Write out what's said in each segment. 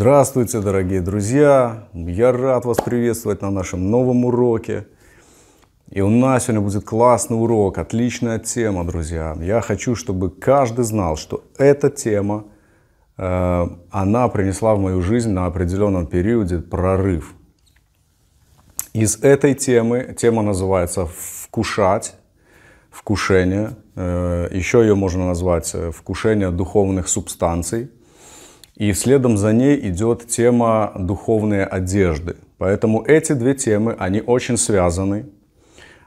Здравствуйте, дорогие друзья! Я рад вас приветствовать на нашем новом уроке. И у нас сегодня будет классный урок, отличная тема, друзья. Я хочу, чтобы каждый знал, что эта тема, э, она принесла в мою жизнь на определенном периоде прорыв. Из этой темы, тема называется «Вкушать», «Вкушение». Э, еще ее можно назвать «Вкушение духовных субстанций». И следом за ней идет тема духовные одежды. Поэтому эти две темы, они очень связаны.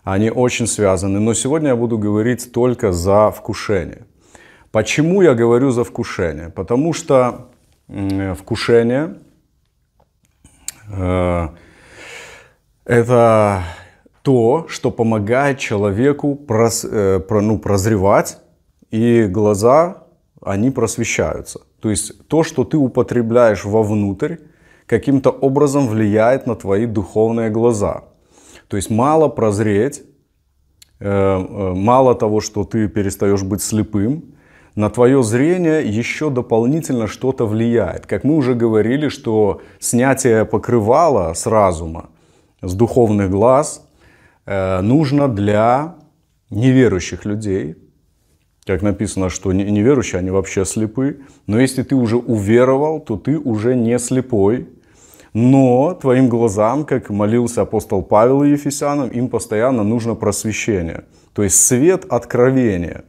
Они очень связаны. Но сегодня я буду говорить только за вкушение. Почему я говорю за вкушение? Потому что вкушение э, это то, что помогает человеку прос, э, про, ну, прозревать, и глаза, они просвещаются. То есть то, что ты употребляешь вовнутрь, каким-то образом влияет на твои духовные глаза. То есть мало прозреть, э, э, мало того, что ты перестаешь быть слепым, на твое зрение еще дополнительно что-то влияет. Как мы уже говорили, что снятие покрывала с разума, с духовных глаз, э, нужно для неверующих людей, как написано, что неверующие, они вообще слепы. Но если ты уже уверовал, то ты уже не слепой. Но твоим глазам, как молился апостол Павел и Ефесянам, им постоянно нужно просвещение. То есть свет откровения.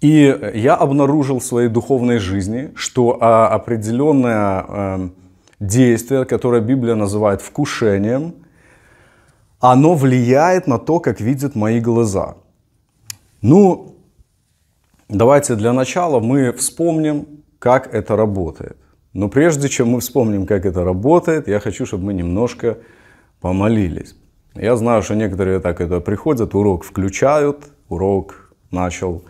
И я обнаружил в своей духовной жизни, что а, определенное эм, действие, которое Библия называет вкушением, оно влияет на то, как видят мои глаза. Ну, давайте для начала мы вспомним, как это работает. Но прежде чем мы вспомним, как это работает, я хочу, чтобы мы немножко помолились. Я знаю, что некоторые так это приходят, урок включают, урок начал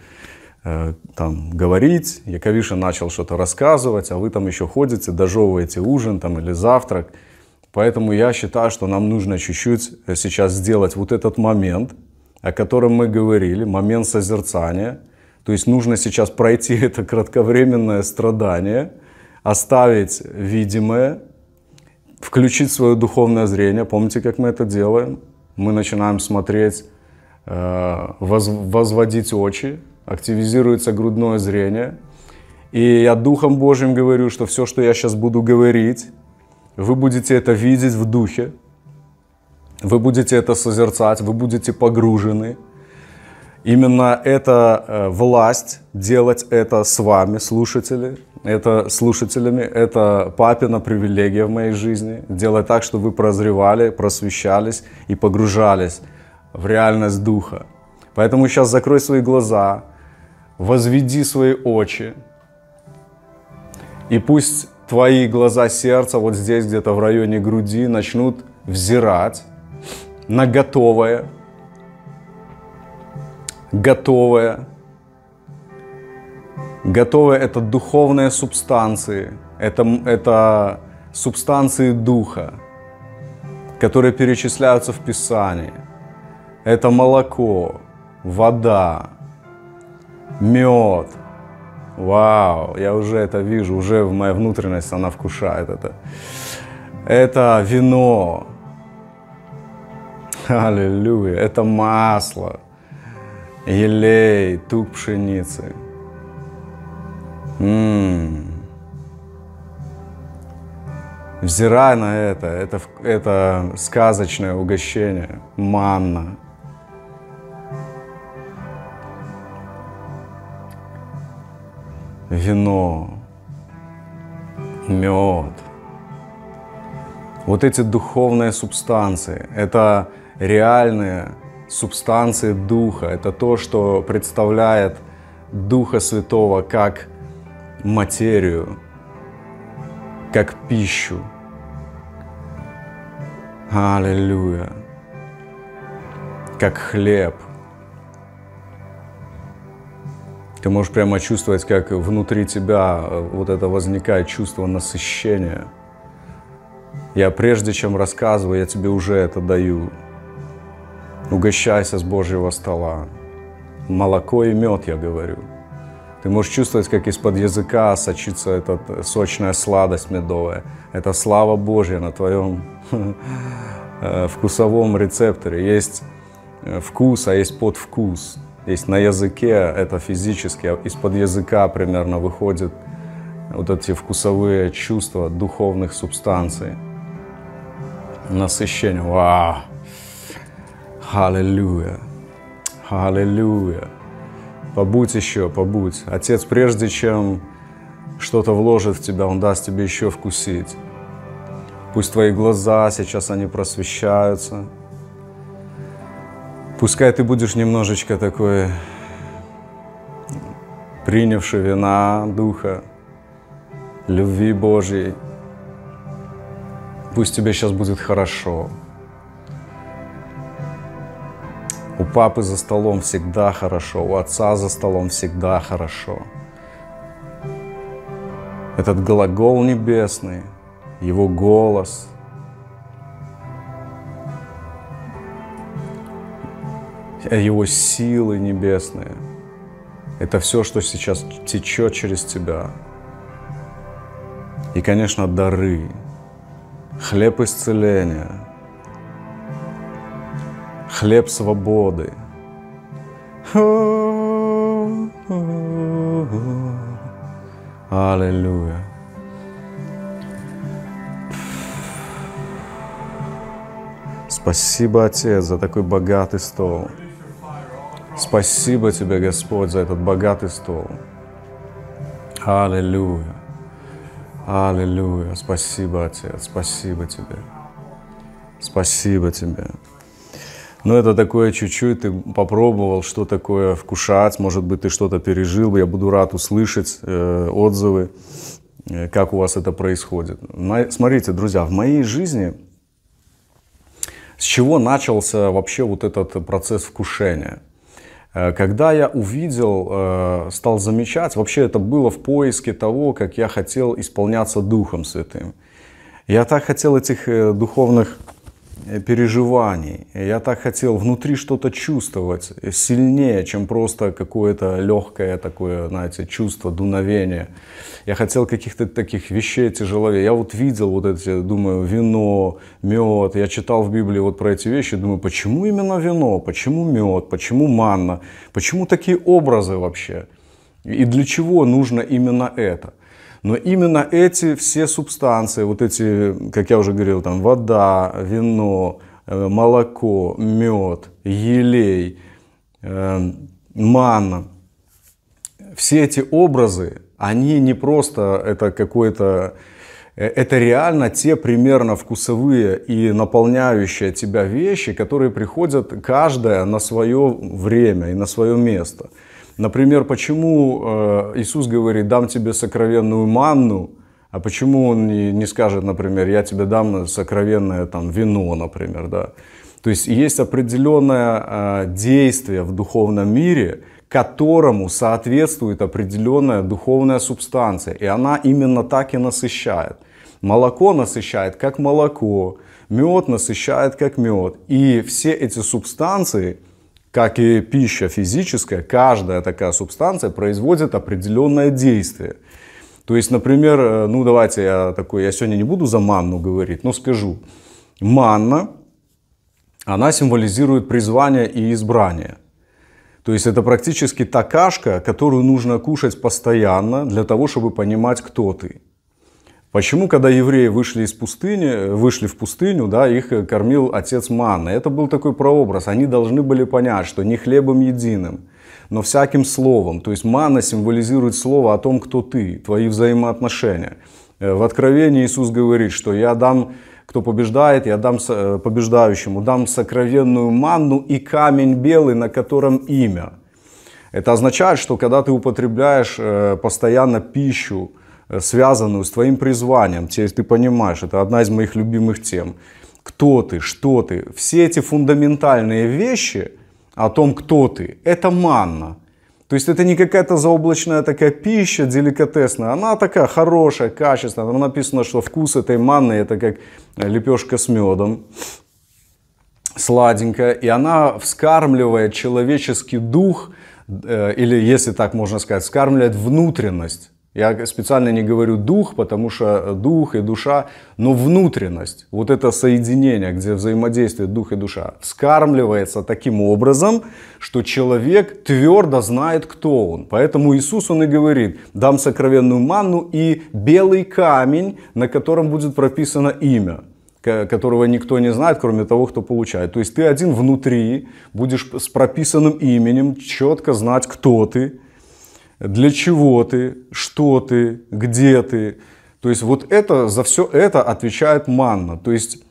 э, там говорить, Яковиша начал что-то рассказывать, а вы там еще ходите, дожевываете ужин там или завтрак. Поэтому я считаю, что нам нужно чуть-чуть э, сейчас сделать вот этот момент, о котором мы говорили, момент созерцания. То есть нужно сейчас пройти это кратковременное страдание, оставить видимое, включить свое духовное зрение. Помните, как мы это делаем? Мы начинаем смотреть, э, возводить очи, активизируется грудное зрение. И я Духом Божьим говорю, что все, что я сейчас буду говорить, вы будете это видеть в Духе, вы будете это созерцать, вы будете погружены. Именно эта э, власть делать это с вами, слушатели, это слушателями, это папина привилегия в моей жизни. Делать так, чтобы вы прозревали, просвещались и погружались в реальность Духа. Поэтому сейчас закрой свои глаза, возведи свои очи, и пусть твои глаза сердца вот здесь где-то в районе груди начнут взирать на готовое, готовое. Готовое – это духовные субстанции, это, это субстанции духа, которые перечисляются в Писании. Это молоко, вода, мед. Вау, я уже это вижу, уже в моя внутренность она вкушает это. Это вино, Аллилуйя. Это масло, елей, тук пшеницы. М-м. Взирай на это, это, это сказочное угощение, манна. Вино, мед. Вот эти духовные субстанции, это реальные субстанции Духа. Это то, что представляет Духа Святого как материю, как пищу. Аллилуйя. Как хлеб. Ты можешь прямо чувствовать, как внутри тебя э, вот это возникает чувство насыщения. Я прежде чем рассказываю, я тебе уже это даю угощайся с Божьего стола. Молоко и мед, я говорю. Ты можешь чувствовать, как из-под языка сочится эта э, сочная сладость медовая. Это слава Божья на твоем э, вкусовом рецепторе. Есть э, вкус, а есть подвкус. Есть на языке, это физически, а из-под языка примерно выходят вот эти вкусовые чувства духовных субстанций. Насыщение. Вау! Аллилуйя. Аллилуйя. Побудь еще, побудь. Отец, прежде чем что-то вложит в тебя, Он даст тебе еще вкусить. Пусть твои глаза сейчас, они просвещаются. Пускай ты будешь немножечко такой принявший вина Духа, любви Божьей. Пусть тебе сейчас будет хорошо. У папы за столом всегда хорошо, у отца за столом всегда хорошо. Этот глагол небесный, его голос. Его силы небесные. Это все, что сейчас течет через тебя. И, конечно, дары. Хлеб исцеления – хлеб свободы. Аллилуйя. Спасибо, Отец, за такой богатый стол. Спасибо Тебе, Господь, за этот богатый стол. Аллилуйя. Аллилуйя. Спасибо, Отец. Спасибо Тебе. Спасибо Тебе. Ну, это такое чуть-чуть, ты попробовал, что такое вкушать, может быть, ты что-то пережил, я буду рад услышать э, отзывы, э, как у вас это происходит. На, смотрите, друзья, в моей жизни с чего начался вообще вот этот процесс вкушения? Э, когда я увидел, э, стал замечать, вообще это было в поиске того, как я хотел исполняться Духом Святым. Я так хотел этих э, духовных Э, переживаний. Я так хотел внутри что-то чувствовать сильнее, чем просто какое-то легкое такое, знаете, чувство дуновения. Я хотел каких-то таких вещей тяжеловее. Я вот видел вот эти, думаю, вино, мед. Я читал в Библии вот про эти вещи, думаю, почему именно вино, почему мед, почему манна, почему такие образы вообще? И для чего нужно именно это? Но именно эти все субстанции, вот эти, как я уже говорил, там вода, вино, э, молоко, мед, елей, э, манна, все эти образы, они не просто это какое-то... Э, это реально те примерно вкусовые и наполняющие тебя вещи, которые приходят каждая на свое время и на свое место. Например, почему э, Иисус говорит, дам тебе сокровенную манну, а почему он не скажет, например, я тебе дам сокровенное там, вино, например, да? То есть есть определенное э, действие в духовном мире, которому соответствует определенная духовная субстанция, и она именно так и насыщает. Молоко насыщает как молоко, мед насыщает как мед. И все эти субстанции – как и пища физическая, каждая такая субстанция производит определенное действие. То есть, например, э, ну давайте я такой, я сегодня не буду за манну говорить, но скажу. Манна, она символизирует призвание и избрание. То есть это практически такашка, которую нужно кушать постоянно для того, чтобы понимать, кто ты. Почему, когда евреи вышли из пустыни, вышли в пустыню, да, их кормил отец Манны? Это был такой прообраз. Они должны были понять, что не хлебом единым, но всяким словом. То есть манна символизирует слово о том, кто ты, твои взаимоотношения. Э, в Откровении Иисус говорит, что я дам, кто побеждает, я дам э, побеждающему, дам сокровенную манну и камень белый, на котором имя. Это означает, что когда ты употребляешь э, постоянно пищу, связанную с твоим призванием, если ты понимаешь, это одна из моих любимых тем. Кто ты, что ты, все эти фундаментальные вещи о том, кто ты, это манна. То есть это не какая-то заоблачная такая пища деликатесная, она такая хорошая, качественная. Там написано, что вкус этой манны это как лепешка с медом сладенькая, и она вскармливает человеческий дух, э, или, если так можно сказать, вскармливает внутренность я специально не говорю дух, потому что дух и душа, но внутренность, вот это соединение, где взаимодействует дух и душа, скармливается таким образом, что человек твердо знает, кто он. Поэтому Иисус, он и говорит, дам сокровенную манну и белый камень, на котором будет прописано имя которого никто не знает, кроме того, кто получает. То есть ты один внутри, будешь с прописанным именем четко знать, кто ты, для чего ты, что ты, где ты. То есть вот это, за все это отвечает манна. То есть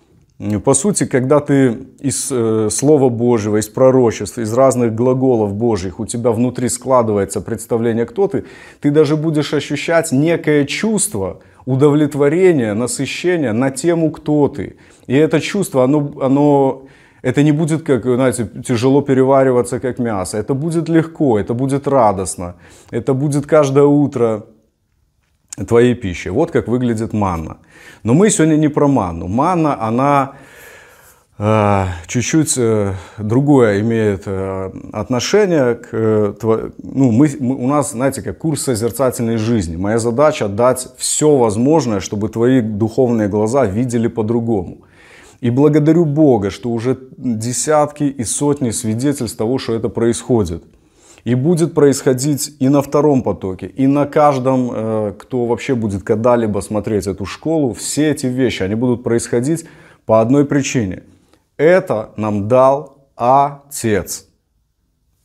по сути, когда ты из э, Слова Божьего, из пророчеств, из разных глаголов Божьих, у тебя внутри складывается представление, кто ты, ты даже будешь ощущать некое чувство удовлетворения, насыщения на тему, кто ты. И это чувство, оно, оно это не будет, как, знаете, тяжело перевариваться, как мясо. Это будет легко, это будет радостно. Это будет каждое утро твоей пищи. Вот как выглядит манна. Но мы сегодня не про манну. Манна, она э, чуть-чуть э, другое имеет э, отношение к... Э, ну, мы, мы, у нас, знаете, как курс созерцательной жизни. Моя задача дать все возможное, чтобы твои духовные глаза видели по-другому. И благодарю Бога, что уже десятки и сотни свидетельств того, что это происходит. И будет происходить и на втором потоке, и на каждом, э, кто вообще будет когда-либо смотреть эту школу, все эти вещи, они будут происходить по одной причине. Это нам дал Отец.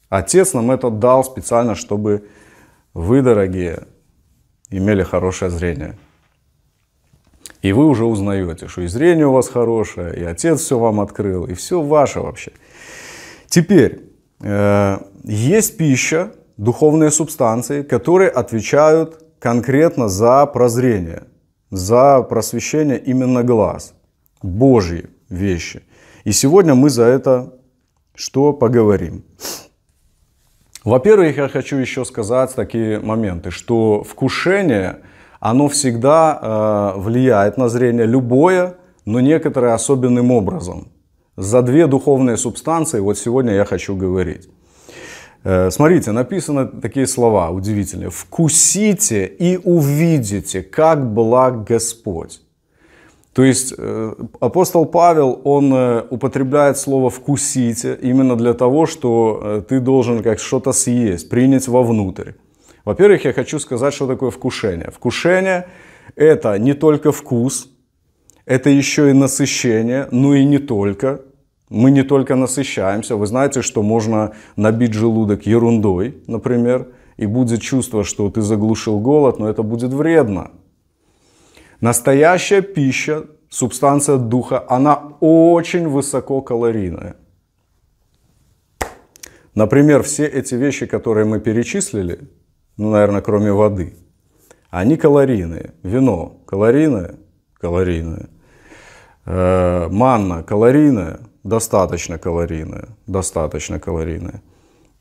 Отец нам это дал специально, чтобы вы, дорогие, имели хорошее зрение. И вы уже узнаете, что и зрение у вас хорошее, и отец все вам открыл, и все ваше вообще. Теперь, э, есть пища, духовные субстанции, которые отвечают конкретно за прозрение, за просвещение именно глаз, Божьи вещи. И сегодня мы за это что поговорим. Во-первых, я хочу еще сказать такие моменты, что вкушение – оно всегда э, влияет на зрение любое, но некоторые особенным образом. За две духовные субстанции вот сегодня я хочу говорить. Э, смотрите, написаны такие слова удивительные. «Вкусите и увидите, как благ Господь». То есть э, апостол Павел, он употребляет слово «вкусите» именно для того, что ты должен как что-то съесть, принять вовнутрь. Во-первых, я хочу сказать, что такое вкушение. Вкушение – это не только вкус, это еще и насыщение, ну и не только. Мы не только насыщаемся. Вы знаете, что можно набить желудок ерундой, например, и будет чувство, что ты заглушил голод, но это будет вредно. Настоящая пища, субстанция духа, она очень высококалорийная. Например, все эти вещи, которые мы перечислили, ну, наверное, кроме воды. А они калорийные. Вино калорийное, калорийное. Э, манна калорийная, достаточно калорийная, достаточно калорийная.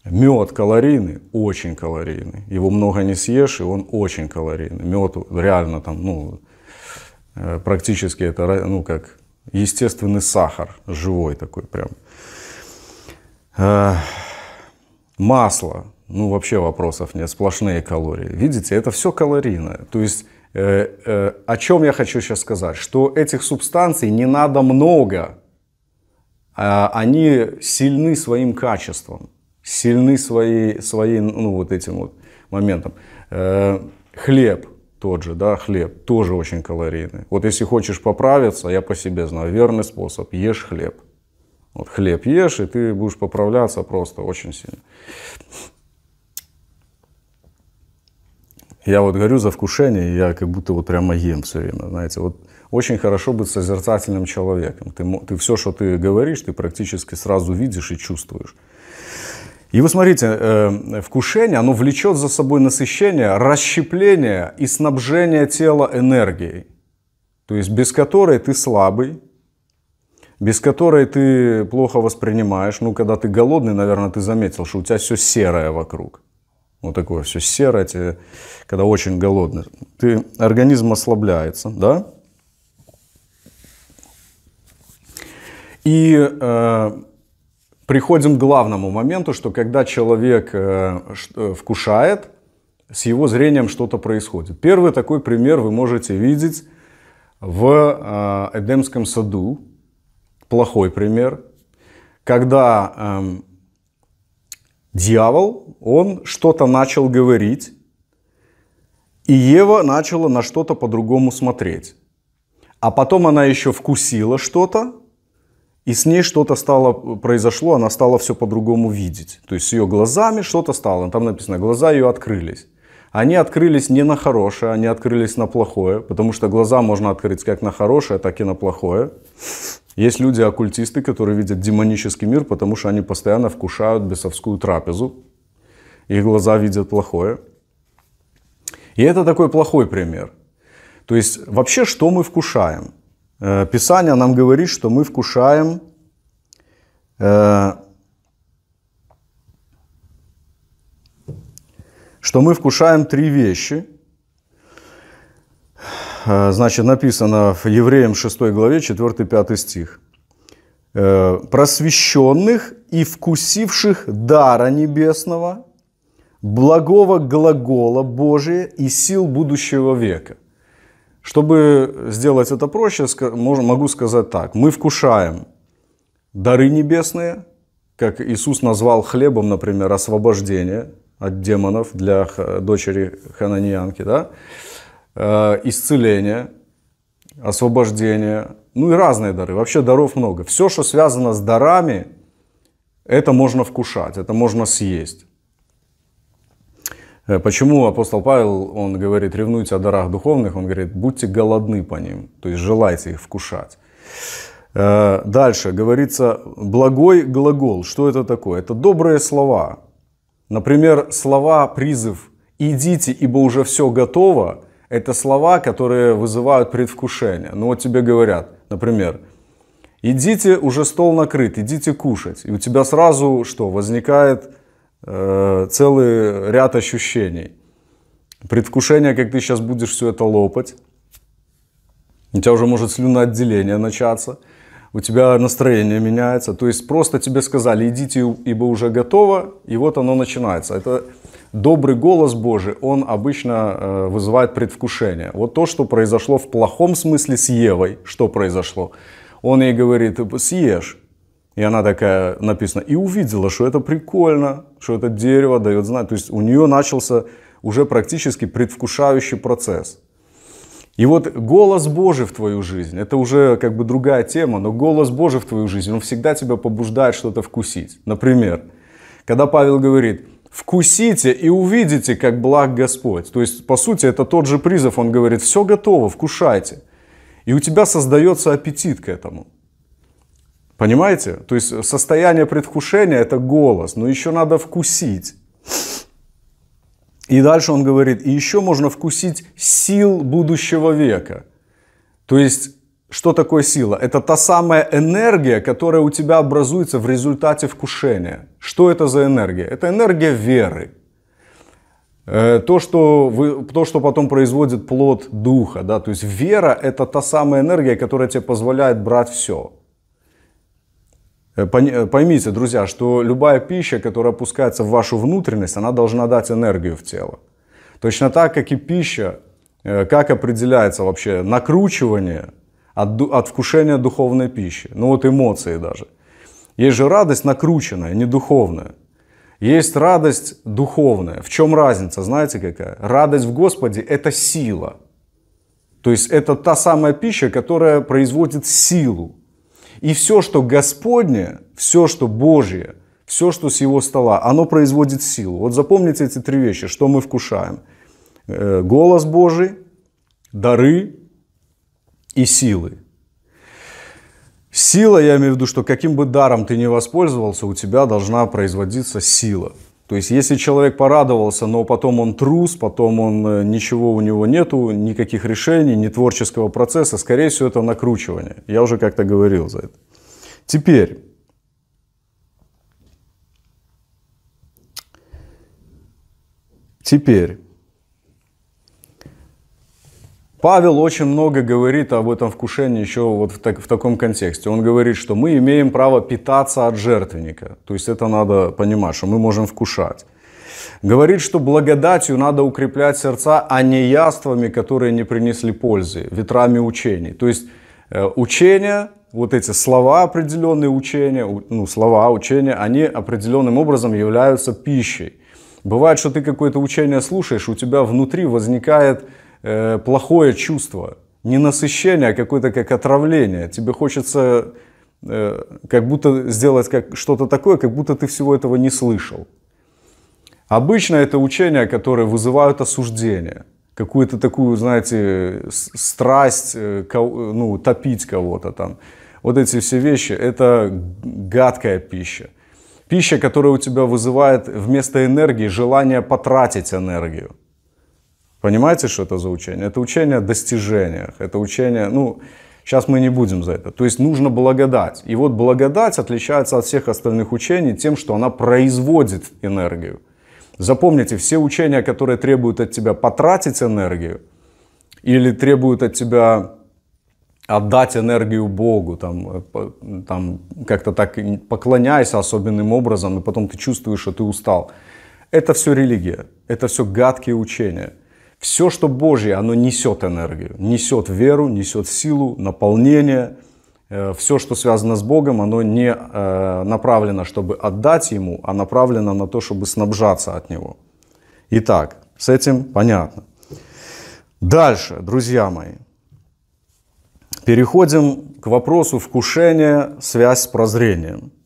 Мед калорийный, очень калорийный. Его много не съешь, и он очень калорийный. Мед реально там, ну, э, практически это, ну, как естественный сахар, живой такой прям. Э, масло ну вообще вопросов нет, сплошные калории. Видите, это все калорийное. То есть э, э, о чем я хочу сейчас сказать, что этих субстанций не надо много, э, они сильны своим качеством, сильны своей, своей ну вот этим вот моментом. Э, хлеб тот же, да, хлеб тоже очень калорийный. Вот если хочешь поправиться, я по себе знаю, верный способ, ешь хлеб. Вот хлеб ешь, и ты будешь поправляться просто очень сильно. Я вот горю за вкушение, и я как будто вот прямо ем все время, знаете. Вот очень хорошо быть созерцательным человеком. Ты, ты все, что ты говоришь, ты практически сразу видишь и чувствуешь. И вы смотрите, э, вкушение, оно влечет за собой насыщение, расщепление и снабжение тела энергией. То есть без которой ты слабый, без которой ты плохо воспринимаешь. Ну, когда ты голодный, наверное, ты заметил, что у тебя все серое вокруг вот такое все серое, тебе, когда очень голодный, ты, организм ослабляется, да? И э, приходим к главному моменту, что когда человек э, э, вкушает, с его зрением что-то происходит. Первый такой пример вы можете видеть в э, Эдемском саду, плохой пример, когда э, Дьявол, он что-то начал говорить, и Ева начала на что-то по-другому смотреть. А потом она еще вкусила что-то, и с ней что-то стало, произошло, она стала все по-другому видеть. То есть с ее глазами что-то стало. Там написано, глаза ее открылись. Они открылись не на хорошее, они открылись на плохое, потому что глаза можно открыть как на хорошее, так и на плохое. Есть люди-оккультисты, которые видят демонический мир, потому что они постоянно вкушают бесовскую трапезу. Их глаза видят плохое. И это такой плохой пример. То есть вообще, что мы вкушаем? Э, Писание нам говорит, что мы вкушаем э, что мы вкушаем три вещи. Э, значит, написано в Евреям 6 главе 4-5 стих. «Э, «Просвещенных и вкусивших дара небесного, благого глагола Божия и сил будущего века». Чтобы сделать это проще, могу сказать так. Мы вкушаем дары небесные, как Иисус назвал хлебом, например, освобождение от демонов для дочери Хананьянки, да? Э, исцеление, освобождение, ну и разные дары. Вообще даров много. Все, что связано с дарами, это можно вкушать, это можно съесть. Э, почему апостол Павел, он говорит, ревнуйте о дарах духовных, он говорит, будьте голодны по ним, то есть желайте их вкушать. Э, дальше говорится благой глагол. Что это такое? Это добрые слова. Например, слова призыв «идите, ибо уже все готово», это слова, которые вызывают предвкушение. Ну вот тебе говорят, например, идите, уже стол накрыт, идите кушать. И у тебя сразу что, возникает э, целый ряд ощущений. Предвкушение, как ты сейчас будешь все это лопать. У тебя уже может слюноотделение начаться. У тебя настроение меняется. То есть просто тебе сказали, идите, ибо уже готово, и вот оно начинается. Это добрый голос Божий, он обычно э, вызывает предвкушение. Вот то, что произошло в плохом смысле с Евой, что произошло. Он ей говорит, съешь. И она такая, написана и увидела, что это прикольно, что это дерево дает знать. То есть у нее начался уже практически предвкушающий процесс. И вот голос Божий в твою жизнь, это уже как бы другая тема, но голос Божий в твою жизнь, он всегда тебя побуждает что-то вкусить. Например, когда Павел говорит, вкусите и увидите, как благ Господь. То есть, по сути, это тот же призыв. Он говорит, все готово, вкушайте. И у тебя создается аппетит к этому. Понимаете? То есть состояние предвкушения – это голос, но еще надо вкусить. И дальше он говорит, и еще можно вкусить сил будущего века. То есть что такое сила? Это та самая энергия, которая у тебя образуется в результате вкушения. Что это за энергия? Это энергия веры. Э, то что, вы, то, что потом производит плод духа. Да? То есть вера – это та самая энергия, которая тебе позволяет брать все. Э, э, поймите, друзья, что любая пища, которая опускается в вашу внутренность, она должна дать энергию в тело. Точно так, как и пища, как определяется вообще накручивание – от, от вкушения духовной пищи, ну вот эмоции даже. Есть же радость накрученная, не духовная. Есть радость духовная. В чем разница, знаете какая? Радость в Господе – это сила. То есть это та самая пища, которая производит силу. И все, что Господне, все, что Божье, все, что с Его стола, оно производит силу. Вот запомните эти три вещи, что мы вкушаем. Э, голос Божий, дары и силы. Сила, я имею в виду, что каким бы даром ты ни воспользовался, у тебя должна производиться сила. То есть, если человек порадовался, но потом он трус, потом он э, ничего у него нету, никаких решений, ни творческого процесса, скорее всего, это накручивание. Я уже как-то говорил за это. Теперь, теперь, Павел очень много говорит об этом вкушении еще вот в, так, в таком контексте. Он говорит, что мы имеем право питаться от жертвенника. То есть это надо понимать, что мы можем вкушать. Говорит, что благодатью надо укреплять сердца, а не яствами, которые не принесли пользы, ветрами учений. То есть э, учения, вот эти слова определенные учения, ну, слова учения, они определенным образом являются пищей. Бывает, что ты какое-то учение слушаешь, у тебя внутри возникает э, плохое чувство. Не насыщение, а какое-то как отравление. Тебе хочется э, как будто сделать как, что-то такое, как будто ты всего этого не слышал. Обычно это учения, которые вызывают осуждение. Какую-то такую, знаете, страсть, э, ну, топить кого-то там. Вот эти все вещи, это гадкая пища. Пища, которая у тебя вызывает вместо энергии желание потратить энергию. Понимаете, что это за учение? Это учение о достижениях, это учение, ну, сейчас мы не будем за это. То есть нужно благодать. И вот благодать отличается от всех остальных учений тем, что она производит энергию. Запомните, все учения, которые требуют от тебя потратить энергию или требуют от тебя отдать энергию Богу, там, там как-то так поклоняйся особенным образом, и потом ты чувствуешь, что ты устал. Это все религия, это все гадкие учения – все, что Божье, оно несет энергию, несет веру, несет силу, наполнение. Э, Все, что связано с Богом, оно не э, направлено, чтобы отдать Ему, а направлено на то, чтобы снабжаться от Него. Итак, с этим понятно. Дальше, друзья мои, переходим к вопросу вкушения, связь с прозрением –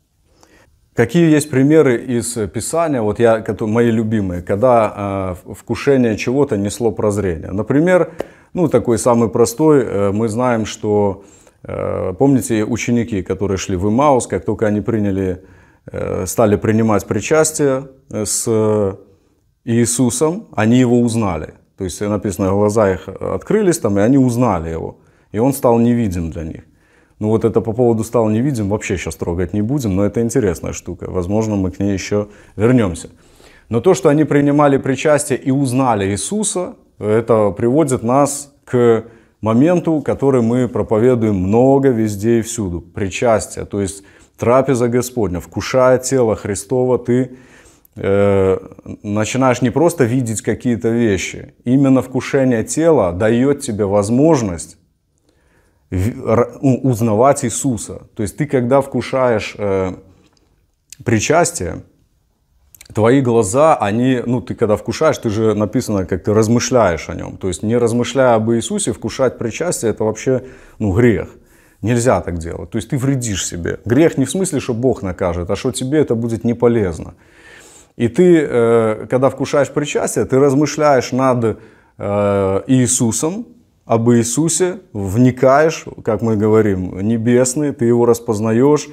Какие есть примеры из Писания, вот я, мои любимые, когда э, вкушение чего-то несло прозрение. Например, ну такой самый простой, э, мы знаем, что, э, помните, ученики, которые шли в Имаус, как только они приняли, э, стали принимать причастие э, с Иисусом, они его узнали. То есть написано, глаза их открылись там, и они узнали его. И он стал невидим для них. Ну вот это по поводу «стал невидим» вообще сейчас трогать не будем, но это интересная штука. Возможно, мы к ней еще вернемся. Но то, что они принимали причастие и узнали Иисуса, это приводит нас к моменту, который мы проповедуем много везде и всюду. Причастие, то есть трапеза Господня, вкушая тело Христова, ты э, начинаешь не просто видеть какие-то вещи. Именно вкушение тела дает тебе возможность ну, узнавать Иисуса. То есть ты, когда вкушаешь э, причастие, твои глаза, они, ну, ты когда вкушаешь, ты же написано, как ты размышляешь о нем. То есть не размышляя об Иисусе, вкушать причастие – это вообще, ну, грех. Нельзя так делать. То есть ты вредишь себе. Грех не в смысле, что Бог накажет, а что тебе это будет не полезно. И ты, э, когда вкушаешь причастие, ты размышляешь над э, Иисусом, об Иисусе, вникаешь, как мы говорим, небесный, ты его распознаешь,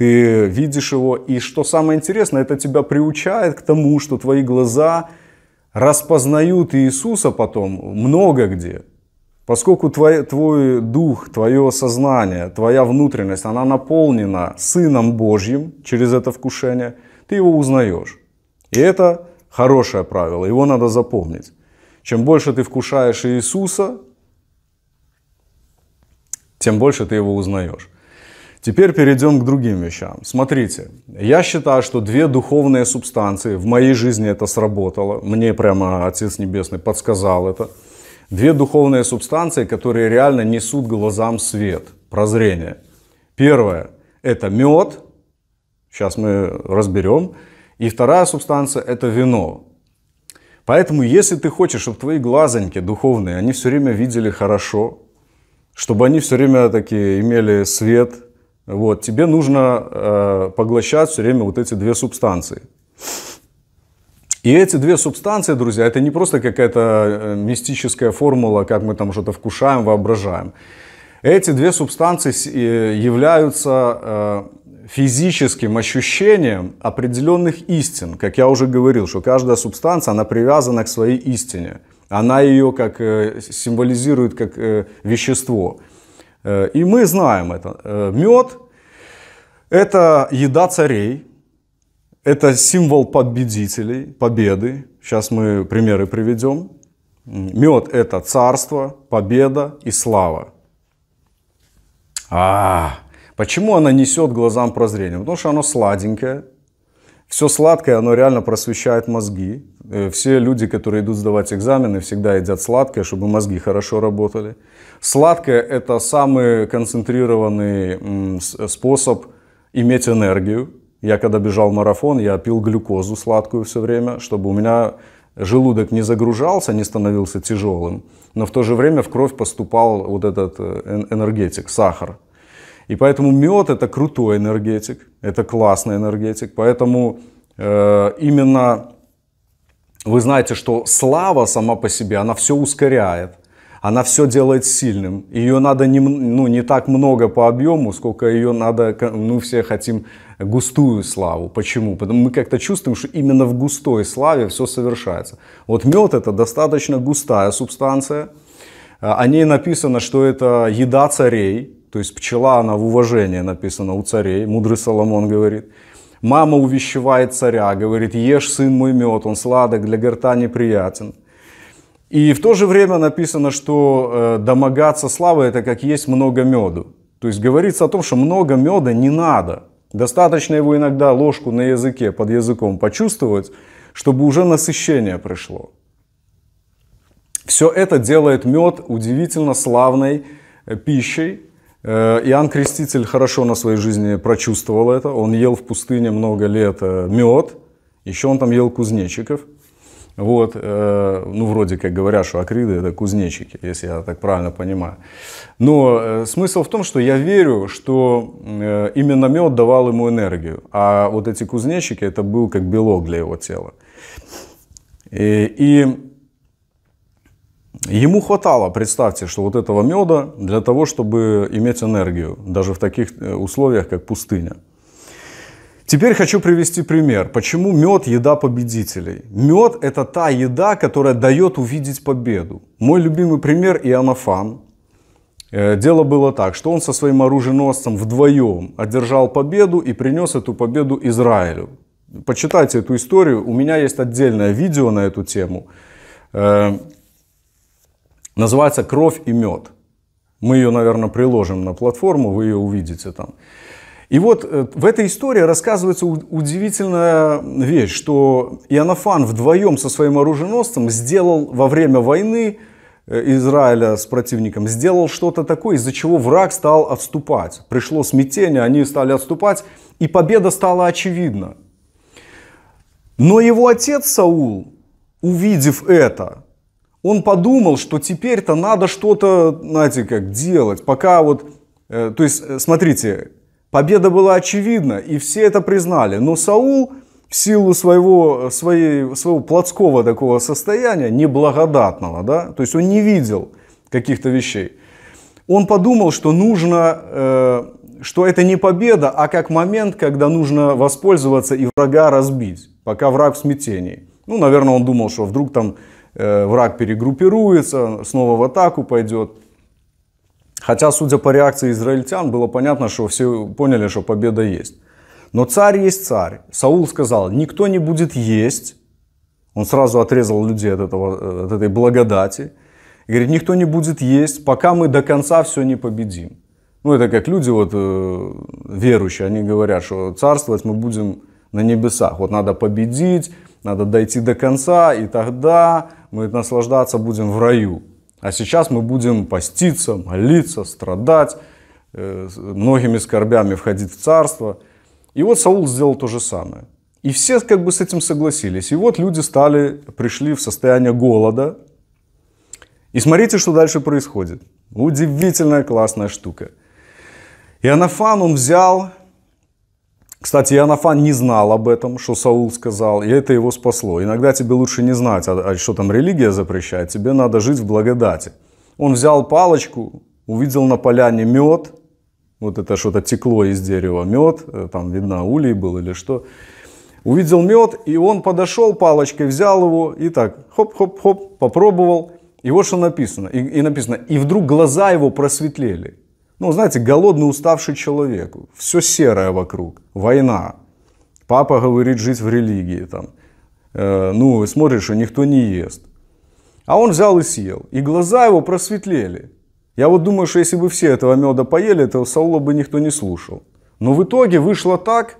ты видишь его. И что самое интересное, это тебя приучает к тому, что твои глаза распознают Иисуса потом много где. Поскольку твой, твой дух, твое сознание, твоя внутренность, она наполнена Сыном Божьим через это вкушение, ты его узнаешь. И это хорошее правило, его надо запомнить. Чем больше ты вкушаешь Иисуса, тем больше ты его узнаешь. Теперь перейдем к другим вещам. Смотрите, я считаю, что две духовные субстанции, в моей жизни это сработало, мне прямо Отец Небесный подсказал это, две духовные субстанции, которые реально несут глазам свет, прозрение. Первое – это мед, сейчас мы разберем, и вторая субстанция – это вино. Поэтому, если ты хочешь, чтобы твои глазоньки духовные, они все время видели хорошо, чтобы они все время такие имели свет. Вот, тебе нужно э, поглощать все время вот эти две субстанции. И эти две субстанции, друзья, это не просто какая-то э, мистическая формула, как мы там что-то вкушаем, воображаем. Эти две субстанции э, являются э, физическим ощущением определенных истин. Как я уже говорил, что каждая субстанция, она привязана к своей истине. Она ее как э, символизирует как э, вещество. Э, и мы знаем это. Мед – это еда царей, это символ победителей, победы. Сейчас мы примеры приведем. Мед – это царство, победа и слава. А, -а, -а. Почему она несет глазам прозрение? Потому что оно сладенькое, все сладкое, оно реально просвещает мозги. Э, все люди, которые идут сдавать экзамены, всегда едят сладкое, чтобы мозги хорошо работали. Сладкое – это самый концентрированный способ иметь энергию. Я когда бежал в марафон, я пил глюкозу сладкую все время, чтобы у меня желудок не загружался, не становился тяжелым, но в то же время в кровь поступал вот этот э, энергетик, сахар. И поэтому мед это крутой энергетик, это классный энергетик. Поэтому э, именно вы знаете, что слава сама по себе, она все ускоряет, она все делает сильным. Ее надо не, ну, не так много по объему, сколько ее надо, ну все хотим густую славу. Почему? Потому мы как-то чувствуем, что именно в густой славе все совершается. Вот мед это достаточно густая субстанция. А о ней написано, что это еда царей, то есть пчела, она в уважении написана у царей, мудрый Соломон говорит. Мама увещевает царя, говорит, ешь, сын мой, мед, он сладок, для горта неприятен. И в то же время написано, что э, домогаться славы – это как есть много меду. То есть говорится о том, что много меда не надо. Достаточно его иногда ложку на языке, под языком почувствовать, чтобы уже насыщение пришло. Все это делает мед удивительно славной э, пищей, Э, Иоанн Креститель хорошо на своей жизни прочувствовал это. Он ел в пустыне много лет э, мед, еще он там ел кузнечиков. Вот, э, ну, вроде как говорят, что акриды – это кузнечики, если я так правильно понимаю. Но смысл в том, что я верю, что именно мед давал ему энергию, а вот эти кузнечики – это был как белок для его тела. И, и Ему хватало, представьте, что вот этого меда для того, чтобы иметь энергию, даже в таких э, условиях, как пустыня. Теперь хочу привести пример. Почему мед – еда победителей? Мед – это та еда, которая дает увидеть победу. Мой любимый пример – Иоаннафан. Э, дело было так, что он со своим оруженосцем вдвоем одержал победу и принес эту победу Израилю. Почитайте эту историю, у меня есть отдельное видео на эту тему. Э, Называется «Кровь и мед». Мы ее, наверное, приложим на платформу, вы ее увидите там. И вот э, в этой истории рассказывается удивительная вещь, что Иоаннафан вдвоем со своим оруженосцем сделал во время войны э, Израиля с противником, сделал что-то такое, из-за чего враг стал отступать. Пришло смятение, они стали отступать, и победа стала очевидна. Но его отец Саул, увидев это, он подумал, что теперь-то надо что-то, знаете, как делать. Пока вот, э, то есть, э, смотрите, победа была очевидна, и все это признали. Но Саул в силу своего, э, своей, своего плотского такого состояния, неблагодатного, да, то есть он не видел каких-то вещей. Он подумал, что нужно, э, что это не победа, а как момент, когда нужно воспользоваться и врага разбить, пока враг в смятении. Ну, наверное, он думал, что вдруг там Э, враг перегруппируется, снова в атаку пойдет. Хотя, судя по реакции израильтян, было понятно, что все поняли, что победа есть. Но царь есть царь. Саул сказал, никто не будет есть. Он сразу отрезал людей от, этого, э, от этой благодати. И говорит, никто не будет есть, пока мы до конца все не победим. Ну, это как люди вот э, верующие, они говорят, что царствовать мы будем на небесах. Вот надо победить, надо дойти до конца, и тогда мы наслаждаться будем в раю. А сейчас мы будем поститься, молиться, страдать, э, многими скорбями входить в царство. И вот Саул сделал то же самое. И все как бы с этим согласились. И вот люди стали, пришли в состояние голода. И смотрите, что дальше происходит. Удивительная классная штука. И Иоаннафан, он взял кстати, Иоаннафан не знал об этом, что Саул сказал, и это его спасло. Иногда тебе лучше не знать, а, а, что там религия запрещает, тебе надо жить в благодати. Он взял палочку, увидел на поляне мед, вот это что-то текло из дерева, мед, э, там видно улей был или что. Увидел мед, и он подошел палочкой, взял его и так, хоп-хоп-хоп, попробовал. И вот что написано. И, и написано, и вдруг глаза его просветлели ну, знаете, голодный, уставший человек, все серое вокруг, война. Папа говорит жить в религии, там, э, ну, смотришь, и никто не ест. А он взял и съел, и глаза его просветлели. Я вот думаю, что если бы все этого меда поели, то Саула бы никто не слушал. Но в итоге вышло так,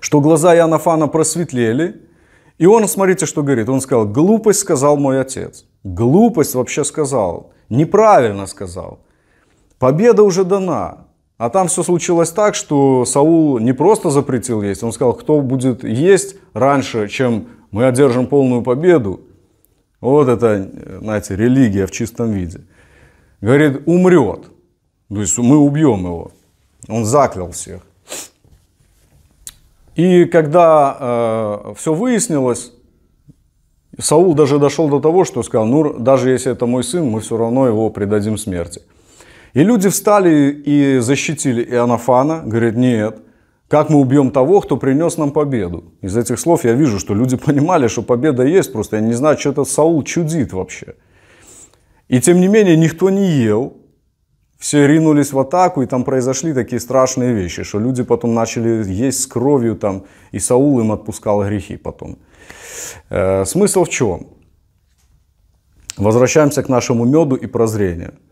что глаза Янафана просветлели, и он, смотрите, что говорит. Он сказал, глупость сказал мой отец. Глупость вообще сказал. Неправильно сказал. Победа уже дана. А там все случилось так, что Саул не просто запретил есть, он сказал, кто будет есть раньше, чем мы одержим полную победу. Вот это, знаете, религия в чистом виде. Говорит, умрет. То есть мы убьем его. Он заклял всех. И когда э, все выяснилось, Саул даже дошел до того, что сказал, ну даже если это мой сын, мы все равно его предадим смерти. И люди встали и защитили Иоаннафана. Говорят, нет, как мы убьем того, кто принес нам победу? Из этих слов я вижу, что люди понимали, что победа есть, просто я не знаю, что этот Саул чудит вообще. И тем не менее, никто не ел, все ринулись в атаку, и там произошли такие страшные вещи, что люди потом начали есть с кровью, там, и Саул им отпускал грехи потом. Э, смысл в чем? Возвращаемся к нашему меду и прозрению –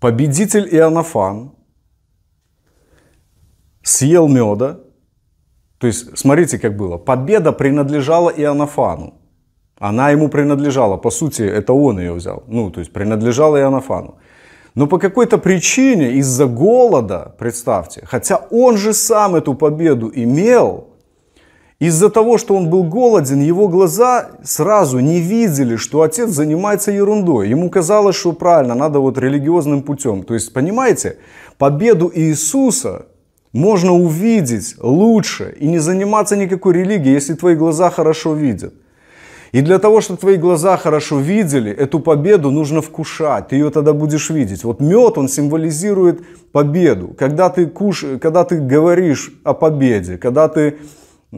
победитель Иоаннафан съел меда. То есть, смотрите, как было. Победа принадлежала Иоаннафану. Она ему принадлежала. По сути, это он ее взял. Ну, то есть, принадлежала Иоаннафану. Но по какой-то причине, из-за голода, представьте, хотя он же сам эту победу имел, из-за того, что он был голоден, его глаза сразу не видели, что отец занимается ерундой. Ему казалось, что правильно, надо вот религиозным путем. То есть, понимаете, победу Иисуса можно увидеть лучше и не заниматься никакой религией, если твои глаза хорошо видят. И для того, чтобы твои глаза хорошо видели, эту победу нужно вкушать, ты ее тогда будешь видеть. Вот мед, он символизирует победу. Когда ты, куш... когда ты говоришь о победе, когда ты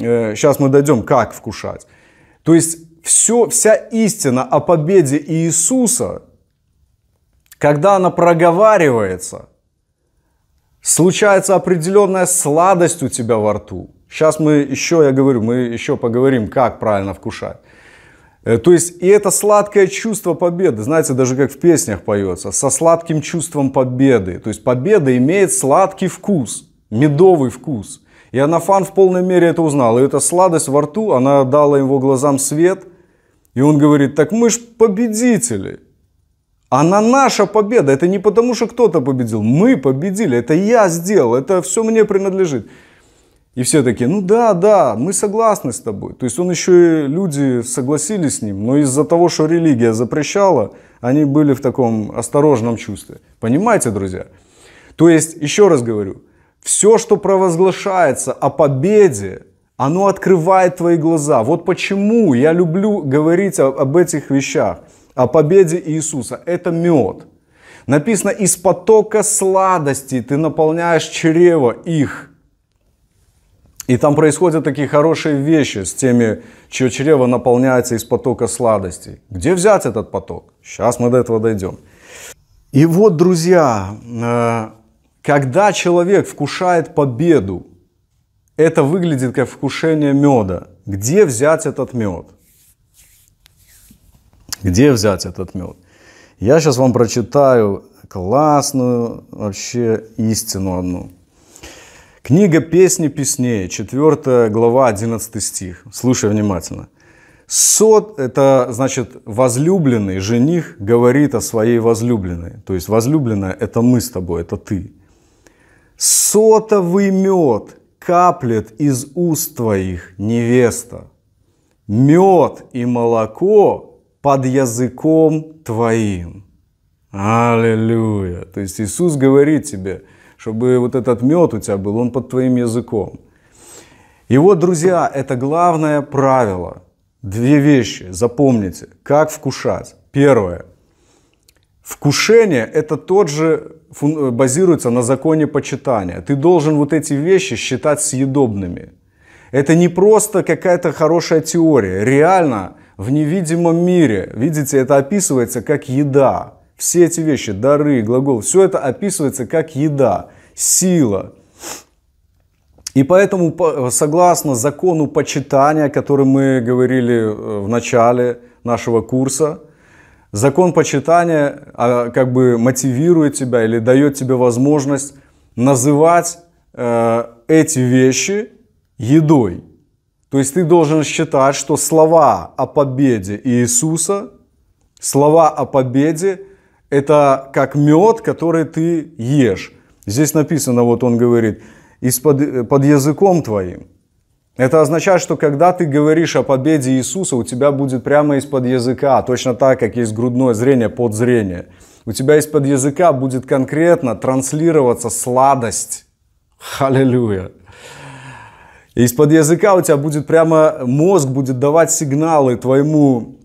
Сейчас э, мы дойдем, как вкушать. То есть все, вся истина о победе Иисуса, когда она проговаривается, случается определенная сладость у тебя во рту. Сейчас мы еще, я говорю, мы еще поговорим, как правильно вкушать. Э, то есть, и это сладкое чувство победы, знаете, даже как в песнях поется, со сладким чувством победы. То есть, победа имеет сладкий вкус, медовый вкус – и Анафан в полной мере это узнал. И эта сладость во рту, она дала его глазам свет. И он говорит, так мы ж победители. Она наша победа. Это не потому, что кто-то победил. Мы победили. Это я сделал. Это все мне принадлежит. И все такие, ну да, да, мы согласны с тобой. То есть он еще и люди согласились с ним, но из-за того, что религия запрещала, они были в таком осторожном чувстве. Понимаете, друзья? То есть, еще раз говорю, все, что провозглашается о победе, оно открывает твои глаза. Вот почему я люблю говорить об, этих вещах, о победе Иисуса. Это мед. Написано, из потока сладости. ты наполняешь чрево их. И там происходят такие хорошие вещи с теми, чье чрево наполняется из потока сладости. Где взять этот поток? Сейчас мы до этого дойдем. И вот, друзья, э, когда человек вкушает победу, это выглядит как вкушение меда. Где взять этот мед? Где взять этот мед? Я сейчас вам прочитаю классную вообще истину одну. Книга «Песни песней», 4 глава, 11 стих. Слушай внимательно. Сот – это, значит, возлюбленный жених говорит о своей возлюбленной. То есть возлюбленная – это мы с тобой, это ты. Сотовый мед каплет из уст твоих, невеста. Мед и молоко под языком твоим. Аллилуйя! То есть Иисус говорит тебе, чтобы вот этот мед у тебя был, он под твоим языком. И вот, друзья, это главное правило. Две вещи, запомните, как вкушать. Первое. Вкушение – это тот же Э, базируется на законе почитания. Ты должен вот эти вещи считать съедобными. Это не просто какая-то хорошая теория. Реально в невидимом мире, видите, это описывается как еда. Все эти вещи, дары, глагол, все это описывается как еда, сила. И поэтому, согласно закону почитания, который мы говорили э, в начале нашего курса, Закон почитания а, как бы мотивирует тебя или дает тебе возможность называть э, эти вещи едой. То есть ты должен считать, что слова о победе Иисуса, слова о победе – это как мед, который ты ешь. Здесь написано, вот он говорит, под, э, под языком твоим – это означает, что когда ты говоришь о победе Иисуса, у тебя будет прямо из-под языка, точно так, как есть грудное зрение под зрение. У тебя из-под языка будет конкретно транслироваться сладость. Аллилуйя. Из-под языка у тебя будет прямо мозг будет давать сигналы твоему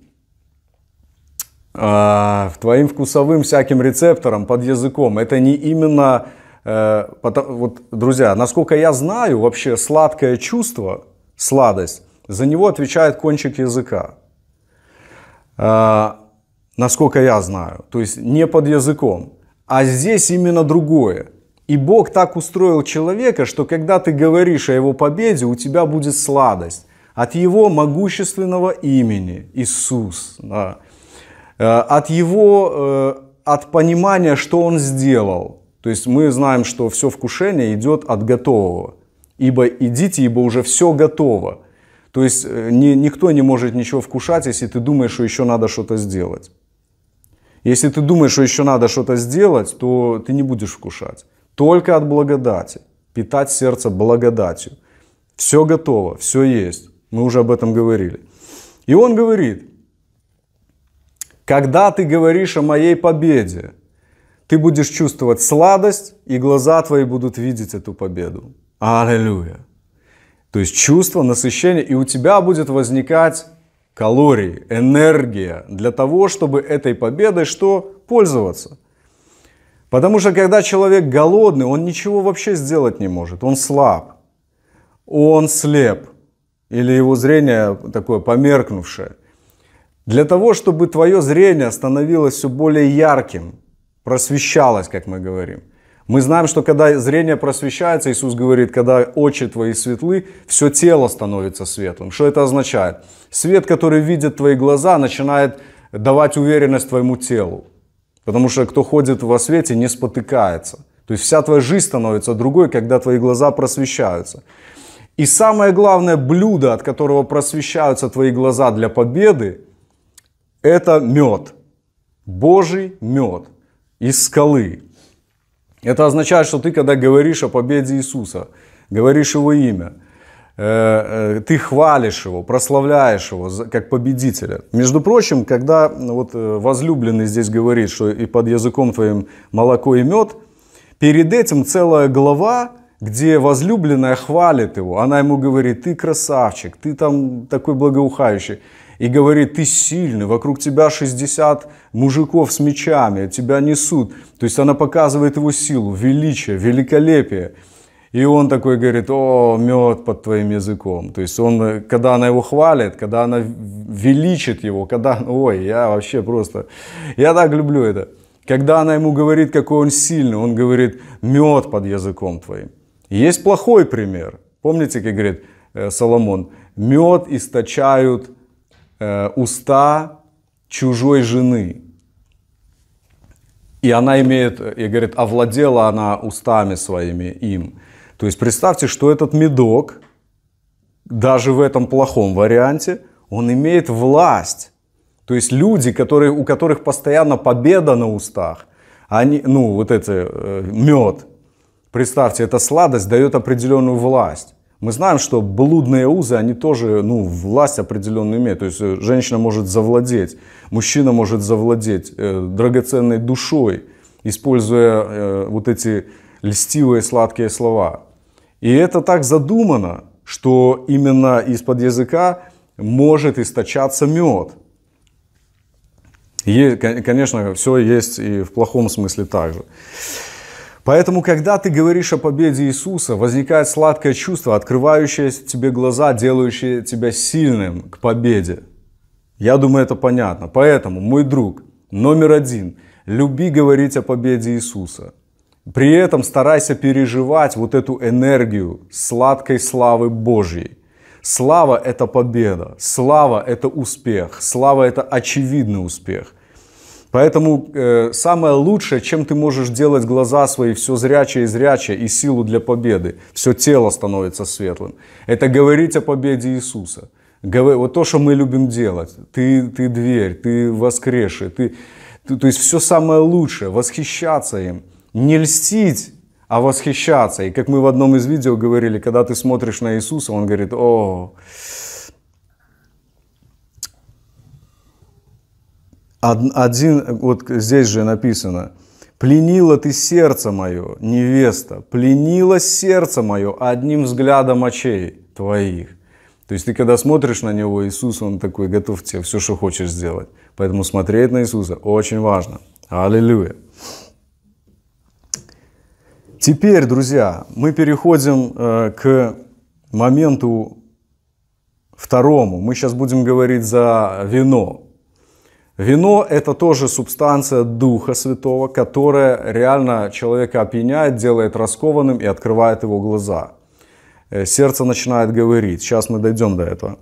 э, твоим вкусовым всяким рецепторам под языком. Это не именно Э, вот, друзья, насколько я знаю, вообще сладкое чувство, сладость, за него отвечает кончик языка. Э, насколько я знаю. То есть не под языком. А здесь именно другое. И Бог так устроил человека, что когда ты говоришь о его победе, у тебя будет сладость от его могущественного имени Иисус, да, э, от его, от понимания, что он сделал – то есть мы знаем, что все вкушение идет от готового. Ибо идите, ибо уже все готово. То есть э, ни, никто не может ничего вкушать, если ты думаешь, что еще надо что-то сделать. Если ты думаешь, что еще надо что-то сделать, то ты не будешь вкушать. Только от благодати. Питать сердце благодатью. Все готово, все есть. Мы уже об этом говорили. И он говорит, когда ты говоришь о моей победе, ты будешь чувствовать сладость, и глаза твои будут видеть эту победу. Аллилуйя. То есть чувство, насыщение, и у тебя будет возникать калории, энергия для того, чтобы этой победой что? Пользоваться. Потому что когда человек голодный, он ничего вообще сделать не может. Он слаб, он слеп, или его зрение такое померкнувшее. Для того, чтобы твое зрение становилось все более ярким, просвещалось, как мы говорим. Мы знаем, что когда зрение просвещается, Иисус говорит, когда очи твои светлы, все тело становится светлым. Что это означает? Свет, который видят твои глаза, начинает давать уверенность твоему телу. Потому что кто ходит во свете, не спотыкается. То есть вся твоя жизнь становится другой, когда твои глаза просвещаются. И самое главное блюдо, от которого просвещаются твои глаза для победы, это мед. Божий мед из скалы. Это означает, что ты, когда говоришь о победе Иисуса, говоришь его имя, э, э, ты хвалишь его, прославляешь его как победителя. Между прочим, когда ну, вот э, возлюбленный здесь говорит, что и под языком твоим молоко и мед, перед этим целая глава, где возлюбленная хвалит его, она ему говорит, ты красавчик, ты там такой благоухающий и говорит, ты сильный, вокруг тебя 60 мужиков с мечами, тебя несут. То есть она показывает его силу, величие, великолепие. И он такой говорит, о, мед под твоим языком. То есть он, когда она его хвалит, когда она величит его, когда, ой, я вообще просто, я так люблю это. Когда она ему говорит, какой он сильный, он говорит, мед под языком твоим. Есть плохой пример. Помните, как говорит э, Соломон, мед источают Э, уста чужой жены. И она имеет, и говорит, овладела она устами своими им. То есть представьте, что этот медок, даже в этом плохом варианте, он имеет власть. То есть люди, которые, у которых постоянно победа на устах, они, ну вот это, э, мед, представьте, эта сладость дает определенную власть. Мы знаем, что блудные узы, они тоже, ну, власть определенную имеют. То есть э, женщина может завладеть, мужчина может завладеть э, драгоценной душой, используя э, вот эти льстивые сладкие слова. И это так задумано, что именно из-под языка может источаться мед. И, конечно, все есть и в плохом смысле также. Поэтому, когда ты говоришь о победе Иисуса, возникает сладкое чувство, открывающее тебе глаза, делающее тебя сильным к победе. Я думаю, это понятно. Поэтому, мой друг, номер один, люби говорить о победе Иисуса. При этом старайся переживать вот эту энергию сладкой славы Божьей. Слава – это победа, слава – это успех, слава – это очевидный успех – Поэтому э, самое лучшее, чем ты можешь делать глаза свои все зрячее и зрячее, и силу для победы, все тело становится светлым, это говорить о победе Иисуса. Говор... Вот то, что мы любим делать. Ты, ты дверь, ты воскреши, ты, ты, то есть все самое лучшее, восхищаться им. Не льстить, а восхищаться. И как мы в одном из видео говорили, когда ты смотришь на Иисуса, он говорит, о, -о, -о один, вот здесь же написано, Пленила ты сердце мое, невеста, пленила сердце мое одним взглядом очей твоих. То есть ты когда смотришь на него, Иисус, он такой готов тебе все, что хочешь сделать. Поэтому смотреть на Иисуса очень важно. Аллилуйя. Теперь, друзья, мы переходим э, к моменту второму. Мы сейчас будем говорить за вино. Вино – это тоже субстанция Духа Святого, которая реально человека опьяняет, делает раскованным и открывает его глаза. Э, сердце начинает говорить. Сейчас мы дойдем до этого.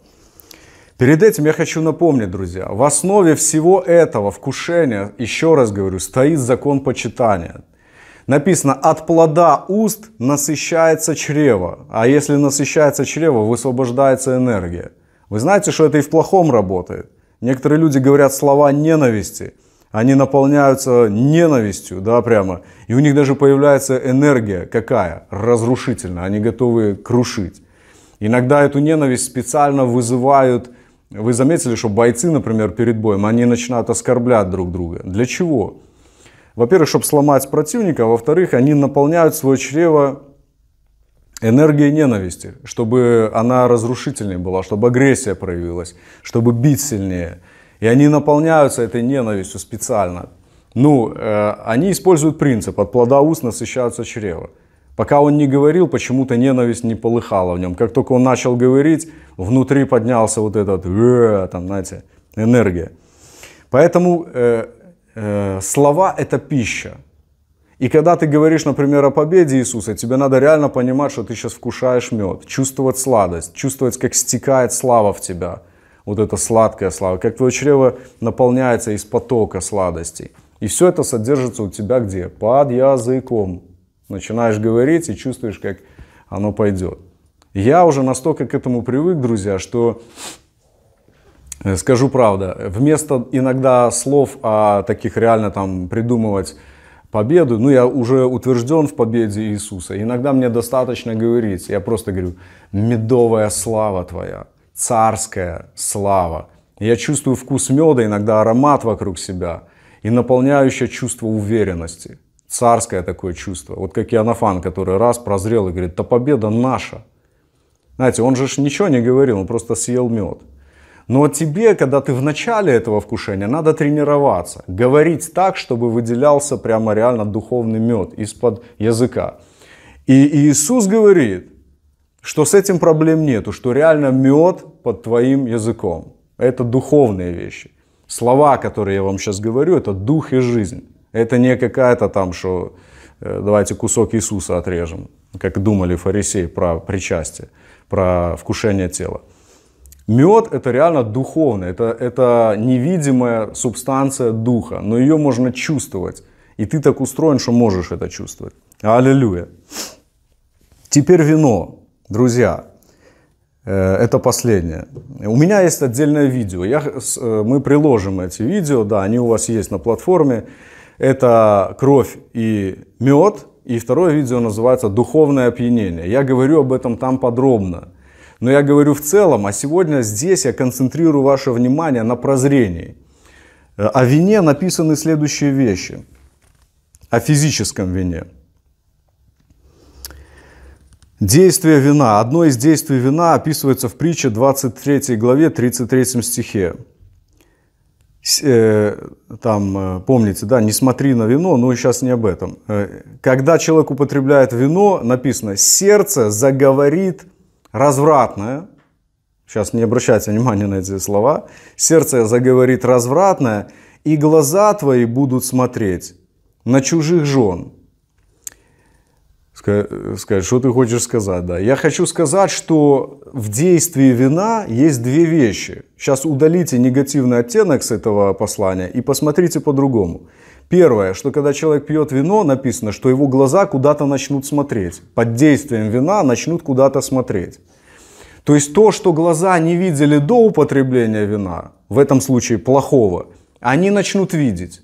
Перед этим я хочу напомнить, друзья, в основе всего этого вкушения, еще раз говорю, стоит закон почитания. Написано, от плода уст насыщается чрево, а если насыщается чрево, высвобождается энергия. Вы знаете, что это и в плохом работает – Некоторые люди говорят слова ненависти, они наполняются ненавистью, да, прямо. И у них даже появляется энергия какая? Разрушительная, они готовы крушить. Иногда эту ненависть специально вызывают... Вы заметили, что бойцы, например, перед боем, они начинают оскорблять друг друга. Для чего? Во-первых, чтобы сломать противника, а во-вторых, они наполняют свое чрево энергия ненависти, чтобы она разрушительнее была, чтобы агрессия проявилась, чтобы бить сильнее. И они наполняются этой ненавистью специально. Ну, э, они используют принцип «от плода уст насыщаются чрево». Пока он не говорил, почему-то ненависть не полыхала в нем. Как только он начал говорить, внутри поднялся вот этот, э, там, знаете, энергия. Поэтому э, э, слова – это пища. И когда ты говоришь, например, о победе Иисуса, тебе надо реально понимать, что ты сейчас вкушаешь мед, чувствовать сладость, чувствовать, как стекает слава в тебя, вот эта сладкая слава, как твое чрево наполняется из потока сладостей. И все это содержится у тебя где? Под языком. Начинаешь говорить и чувствуешь, как оно пойдет. Я уже настолько к этому привык, друзья, что э, скажу правду: вместо иногда слов о а таких реально там придумывать победу, ну я уже утвержден в победе Иисуса. Иногда мне достаточно говорить, я просто говорю, медовая слава твоя, царская слава. Я чувствую вкус меда, иногда аромат вокруг себя и наполняющее чувство уверенности. Царское такое чувство. Вот как Иоаннафан, который раз прозрел и говорит, да победа наша. Знаете, он же ничего не говорил, он просто съел мед. Но тебе, когда ты в начале этого вкушения, надо тренироваться, говорить так, чтобы выделялся прямо реально духовный мед из-под языка. И Иисус говорит, что с этим проблем нету, что реально мед под твоим языком. Это духовные вещи. Слова, которые я вам сейчас говорю, это дух и жизнь. Это не какая-то там, что э, давайте кусок Иисуса отрежем, как думали фарисеи про причастие, про вкушение тела. Мед – это реально духовно, это, это невидимая субстанция духа, но ее можно чувствовать. И ты так устроен, что можешь это чувствовать. Аллилуйя. Теперь вино, друзья. Э, это последнее. У меня есть отдельное видео. Я, э, мы приложим эти видео, да, они у вас есть на платформе. Это кровь и мед. И второе видео называется «Духовное опьянение». Я говорю об этом там подробно. Но я говорю в целом, а сегодня здесь я концентрирую ваше внимание на прозрении. Э, о вине написаны следующие вещи. О физическом вине. Действие вина. Одно из действий вина описывается в притче 23 главе 33 стихе э, там, э, помните, да, не смотри на вино, но сейчас не об этом. Когда человек употребляет вино, написано, сердце заговорит развратное, сейчас не обращайте внимания на эти слова, сердце заговорит развратное, и глаза твои будут смотреть на чужих жен. Сказать, что ты хочешь сказать, да? Я хочу сказать, что в действии вина есть две вещи. Сейчас удалите негативный оттенок с этого послания и посмотрите по-другому. Первое, что когда человек пьет вино, написано, что его глаза куда-то начнут смотреть. Под действием вина начнут куда-то смотреть. То есть то, что глаза не видели до употребления вина, в этом случае плохого, они начнут видеть.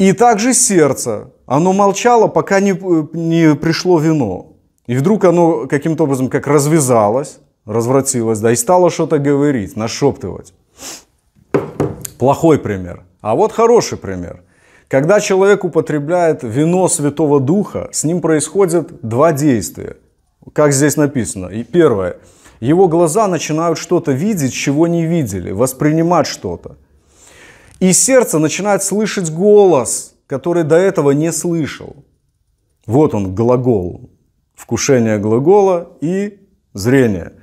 И также сердце, оно молчало, пока не, не пришло вино. И вдруг оно каким-то образом как развязалось, развратилось, да, и стало что-то говорить, нашептывать. Плохой пример. А вот хороший пример – когда человек употребляет вино Святого Духа, с ним происходят два действия. Как здесь написано. И первое. Его глаза начинают что-то видеть, чего не видели, воспринимать что-то. И сердце начинает слышать голос, который до этого не слышал. Вот он, глагол. Вкушение глагола и зрение.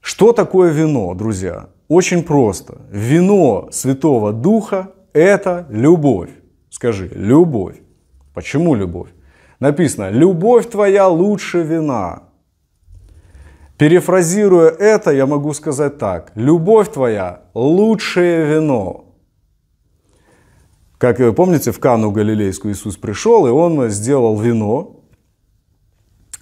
Что такое вино, друзья? Очень просто. Вино Святого Духа – это любовь. Скажи, любовь. Почему любовь? Написано, любовь твоя лучше вина. Перефразируя это, я могу сказать так. Любовь твоя лучшее вино. Как вы помните, в Кану Галилейскую Иисус пришел, и он сделал вино.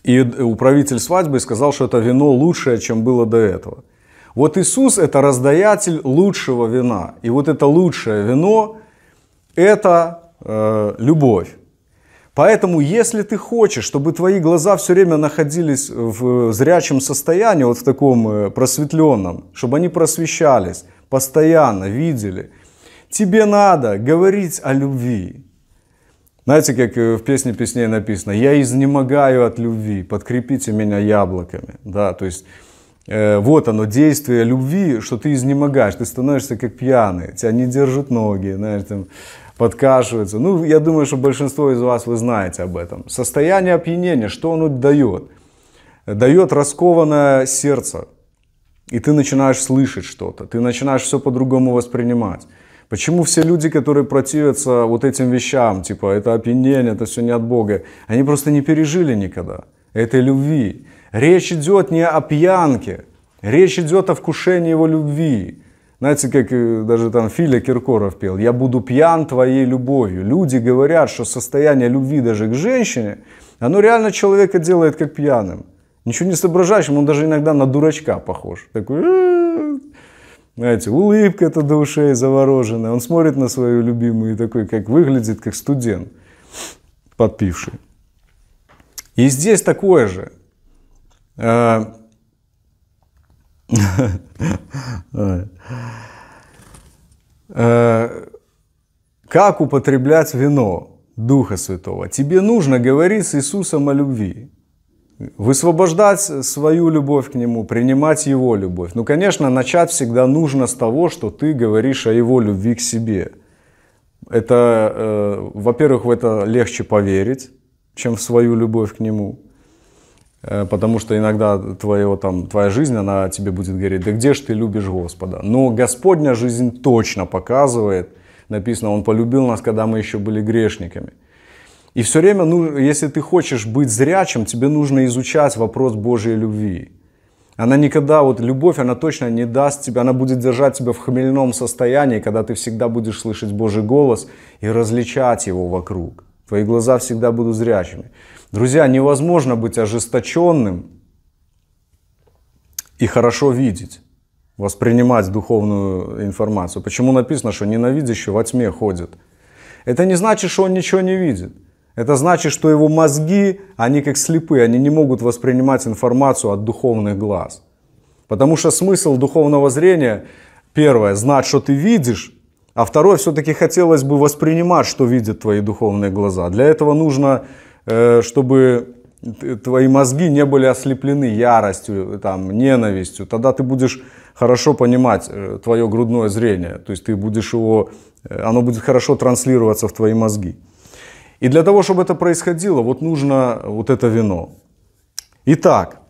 И управитель свадьбы сказал, что это вино лучшее, чем было до этого. Вот Иисус – это раздаятель лучшего вина. И вот это лучшее вино это э, любовь. Поэтому, если ты хочешь, чтобы твои глаза все время находились в зрячем состоянии, вот в таком э, просветленном, чтобы они просвещались, постоянно видели, тебе надо говорить о любви. Знаете, как э, в песне песней написано, я изнемогаю от любви, подкрепите меня яблоками. Да, то есть э, вот оно, действие любви, что ты изнемогаешь, ты становишься как пьяный, тебя не держат ноги, знаешь, там, подкашивается. Ну, я думаю, что большинство из вас вы знаете об этом. Состояние опьянения, что оно дает? Дает раскованное сердце. И ты начинаешь слышать что-то, ты начинаешь все по-другому воспринимать. Почему все люди, которые противятся вот этим вещам, типа это опьянение, это все не от Бога, они просто не пережили никогда этой любви. Речь идет не о пьянке, речь идет о вкушении его любви. Знаете, как э, даже там Филя Киркоров пел, «Я буду пьян твоей любовью». Люди говорят, что состояние любви даже к женщине, оно реально человека делает как пьяным. Ничего не соображающим, он даже иногда на дурачка похож. Такой, знаете, улыбка это до ушей завороженная. Он смотрит на свою любимую и такой, как выглядит, как студент, подпивший. И здесь такое же. А, Э, как употреблять вино Духа Святого? Тебе нужно говорить с Иисусом о любви. Высвобождать свою любовь к Нему, принимать Его любовь. Ну, конечно, начать всегда нужно с того, что ты говоришь о Его любви к себе. Это, э, во-первых, в это легче поверить, чем в свою любовь к Нему. Э, потому что иногда твое, там, твоя жизнь, она тебе будет говорить, да где же ты любишь Господа? Но Господня жизнь точно показывает, написано, Он полюбил нас, когда мы еще были грешниками. И все время, ну, если ты хочешь быть зрячим, тебе нужно изучать вопрос Божьей любви. Она никогда, вот любовь, она точно не даст тебе, она будет держать тебя в хмельном состоянии, когда ты всегда будешь слышать Божий голос и различать его вокруг. Твои глаза всегда будут зрячими. Друзья, невозможно быть ожесточенным и хорошо видеть, воспринимать духовную информацию. Почему написано, что ненавидящий во тьме ходит? Это не значит, что он ничего не видит. Это значит, что его мозги, они как слепые, они не могут воспринимать информацию от духовных глаз. Потому что смысл духовного зрения, первое, знать, что ты видишь, а второе, все-таки хотелось бы воспринимать, что видят твои духовные глаза. Для этого нужно Э, чтобы твои мозги не были ослеплены яростью, там, ненавистью, тогда ты будешь хорошо понимать э, твое грудное зрение, то есть ты будешь его, э, оно будет хорошо транслироваться в твои мозги. И для того, чтобы это происходило, вот нужно вот это вино. Итак,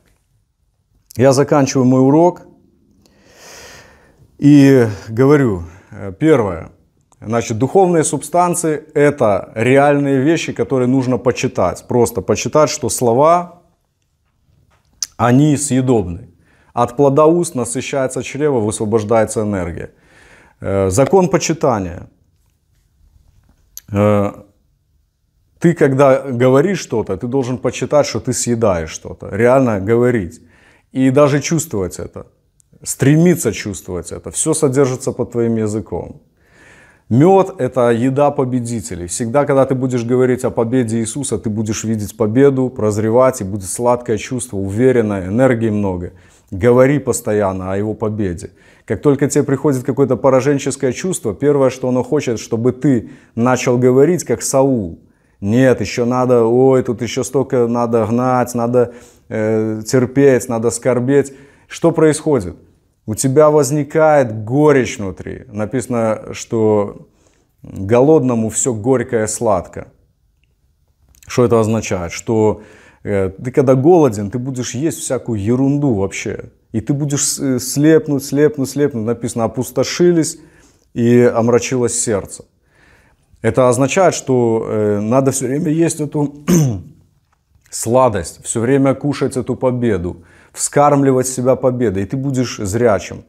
я заканчиваю мой урок и говорю, первое – Значит, духовные субстанции – это реальные вещи, которые нужно почитать. Просто почитать, что слова, они съедобны. От плода уст насыщается чрево, высвобождается энергия. Э, закон почитания. Э, ты, когда говоришь что-то, ты должен почитать, что ты съедаешь что-то. Реально говорить. И даже чувствовать это. Стремиться чувствовать это. Все содержится под твоим языком. Мед – это еда победителей. Всегда, когда ты будешь говорить о победе Иисуса, ты будешь видеть победу, прозревать, и будет сладкое чувство, уверенное, энергии много. Говори постоянно о его победе. Как только тебе приходит какое-то пораженческое чувство, первое, что оно хочет, чтобы ты начал говорить, как Саул. Нет, еще надо, ой, тут еще столько надо гнать, надо э, терпеть, надо скорбеть. Что происходит? у тебя возникает горечь внутри. Написано, что голодному все горькое сладко. Что это означает? Что э, ты когда голоден, ты будешь есть всякую ерунду вообще. И ты будешь э, слепнуть, слепнуть, слепнуть. Написано, опустошились и омрачилось сердце. Это означает, что э, надо все время есть эту сладость, все время кушать эту победу, вскармливать себя победой, и ты будешь зрячим.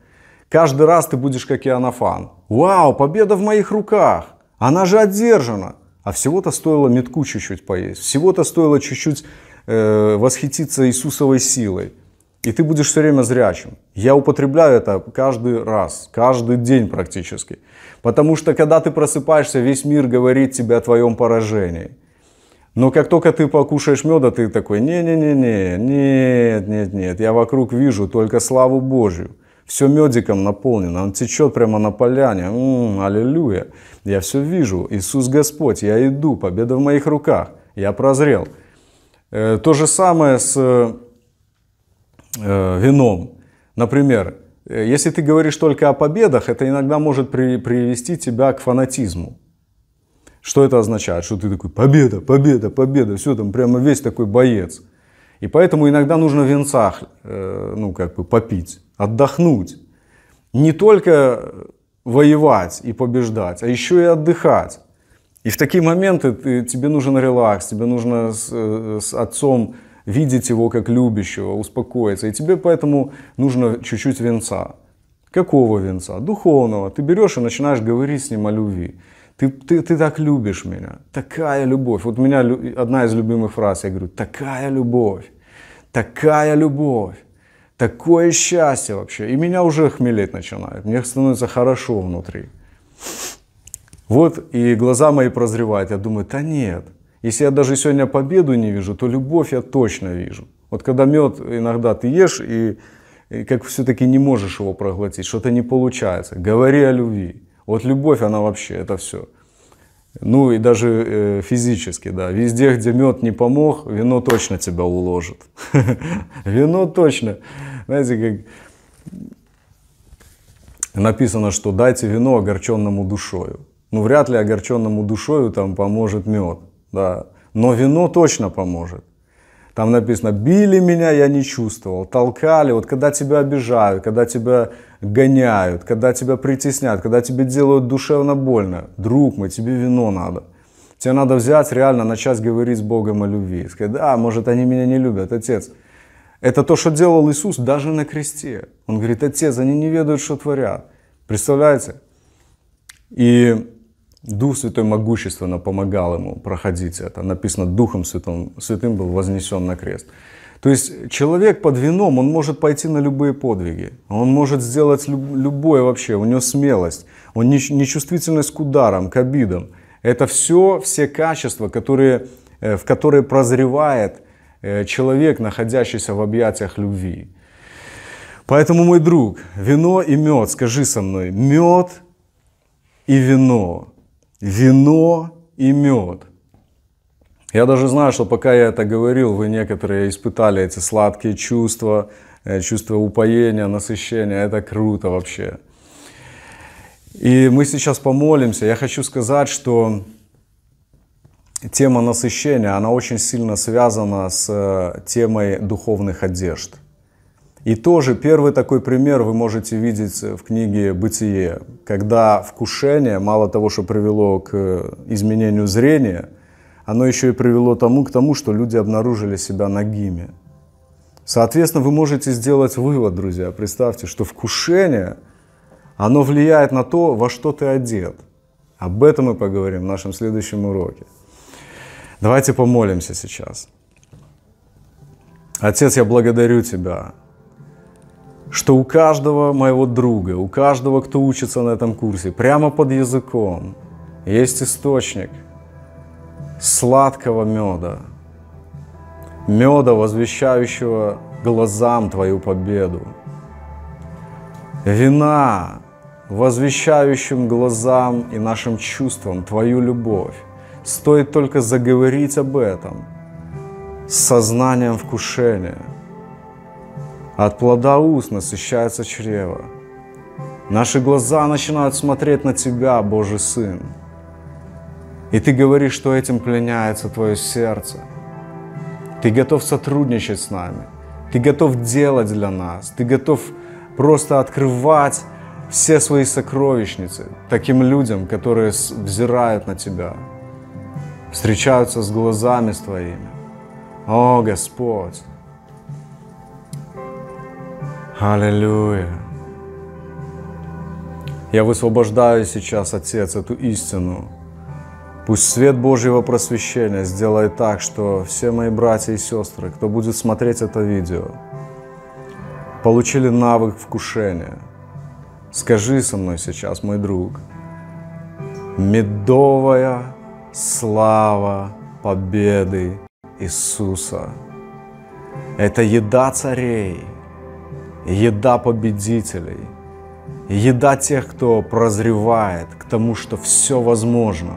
Каждый раз ты будешь как Иоаннафан. «Вау, победа в моих руках! Она же одержана!» А всего-то стоило метку чуть-чуть поесть, всего-то стоило чуть-чуть э, восхититься Иисусовой силой. И ты будешь все время зрячим. Я употребляю это каждый раз, каждый день практически. Потому что когда ты просыпаешься, весь мир говорит тебе о твоем поражении – но как только ты покушаешь меда, ты такой, не-не-не-не, нет-нет-нет, я вокруг вижу только славу Божью. Все медиком наполнено, он течет прямо на поляне. М-м, аллилуйя. Я все вижу. Иисус Господь, я иду, победа в моих руках. Я прозрел. Э, то же самое с э, э, вином. Например, если ты говоришь только о победах, это иногда может привести тебя к фанатизму. Что это означает? Что ты такой, победа, победа, победа, все, там прямо весь такой боец. И поэтому иногда нужно в венцах, э, ну, как бы попить, отдохнуть. Не только воевать и побеждать, а еще и отдыхать. И в такие моменты ты, тебе нужен релакс, тебе нужно с, э, с отцом видеть его как любящего, успокоиться. И тебе поэтому нужно чуть-чуть венца. Какого венца? Духовного. Ты берешь и начинаешь говорить с ним о любви ты, ты, ты так любишь меня, такая любовь. Вот у меня одна из любимых фраз, я говорю, такая любовь, такая любовь, такое счастье вообще. И меня уже хмелеть начинает, мне становится хорошо внутри. Вот и глаза мои прозревают, я думаю, да нет, если я даже сегодня победу не вижу, то любовь я точно вижу. Вот когда мед иногда ты ешь и, и как все-таки не можешь его проглотить, что-то не получается. Говори о любви. Вот любовь, она вообще, это все. Ну и даже э, физически, да. Везде, где мед не помог, вино точно тебя уложит. Вино точно. Знаете, как написано, что дайте вино огорченному душою. Ну, вряд ли огорченному душою там поможет мед, да. Но вино точно поможет. Там написано, били меня, я не чувствовал, толкали. Вот когда тебя обижают, когда тебя гоняют, когда тебя притесняют, когда тебе делают душевно больно. Друг мой, тебе вино надо. Тебе надо взять, реально начать говорить с Богом о любви. Сказать, да, может, они меня не любят, отец. Это то, что делал Иисус даже на кресте. Он говорит, отец, они не ведают, что творят. Представляете? И Дух Святой могущественно помогал ему проходить это. Написано, Духом Святым, Святым был вознесен на крест. То есть человек под вином, он может пойти на любые подвиги, он может сделать любое вообще, у него смелость, он нечувствительность к ударам, к обидам. Это все, все качества, которые, э, в которые прозревает э, человек, находящийся в объятиях любви. Поэтому, мой друг, вино и мед, скажи со мной, мед и вино вино и мед. Я даже знаю, что пока я это говорил, вы некоторые испытали эти сладкие чувства, э, чувство упоения, насыщения. Это круто вообще. И мы сейчас помолимся. Я хочу сказать, что тема насыщения, она очень сильно связана с э, темой духовных одежд – и тоже первый такой пример вы можете видеть э, в книге «Бытие», когда вкушение, мало того, что привело к э, изменению зрения, оно еще и привело тому, к тому, что люди обнаружили себя нагими. Соответственно, вы можете сделать вывод, друзья. Представьте, что вкушение, оно влияет на то, во что ты одет. Об этом мы поговорим в нашем следующем уроке. Давайте помолимся сейчас. Отец, я благодарю Тебя что у каждого моего друга, у каждого, кто учится на этом курсе, прямо под языком есть источник сладкого меда, меда, возвещающего глазам твою победу, вина, возвещающим глазам и нашим чувствам твою любовь. Стоит только заговорить об этом с сознанием вкушения – от плода уст насыщается чрево. Наши глаза начинают смотреть на Тебя, Божий Сын. И Ты говоришь, что этим пленяется Твое сердце. Ты готов сотрудничать с нами. Ты готов делать для нас. Ты готов просто открывать все свои сокровищницы таким людям, которые взирают на Тебя, встречаются с глазами с Твоими. О, Господь! Аллилуйя. Я высвобождаю сейчас, Отец, эту истину. Пусть свет Божьего просвещения сделает так, что все мои братья и сестры, кто будет смотреть это видео, получили навык вкушения. Скажи со мной сейчас, мой друг, медовая слава победы Иисуса. Это еда царей – еда победителей, еда тех, кто прозревает к тому, что все возможно.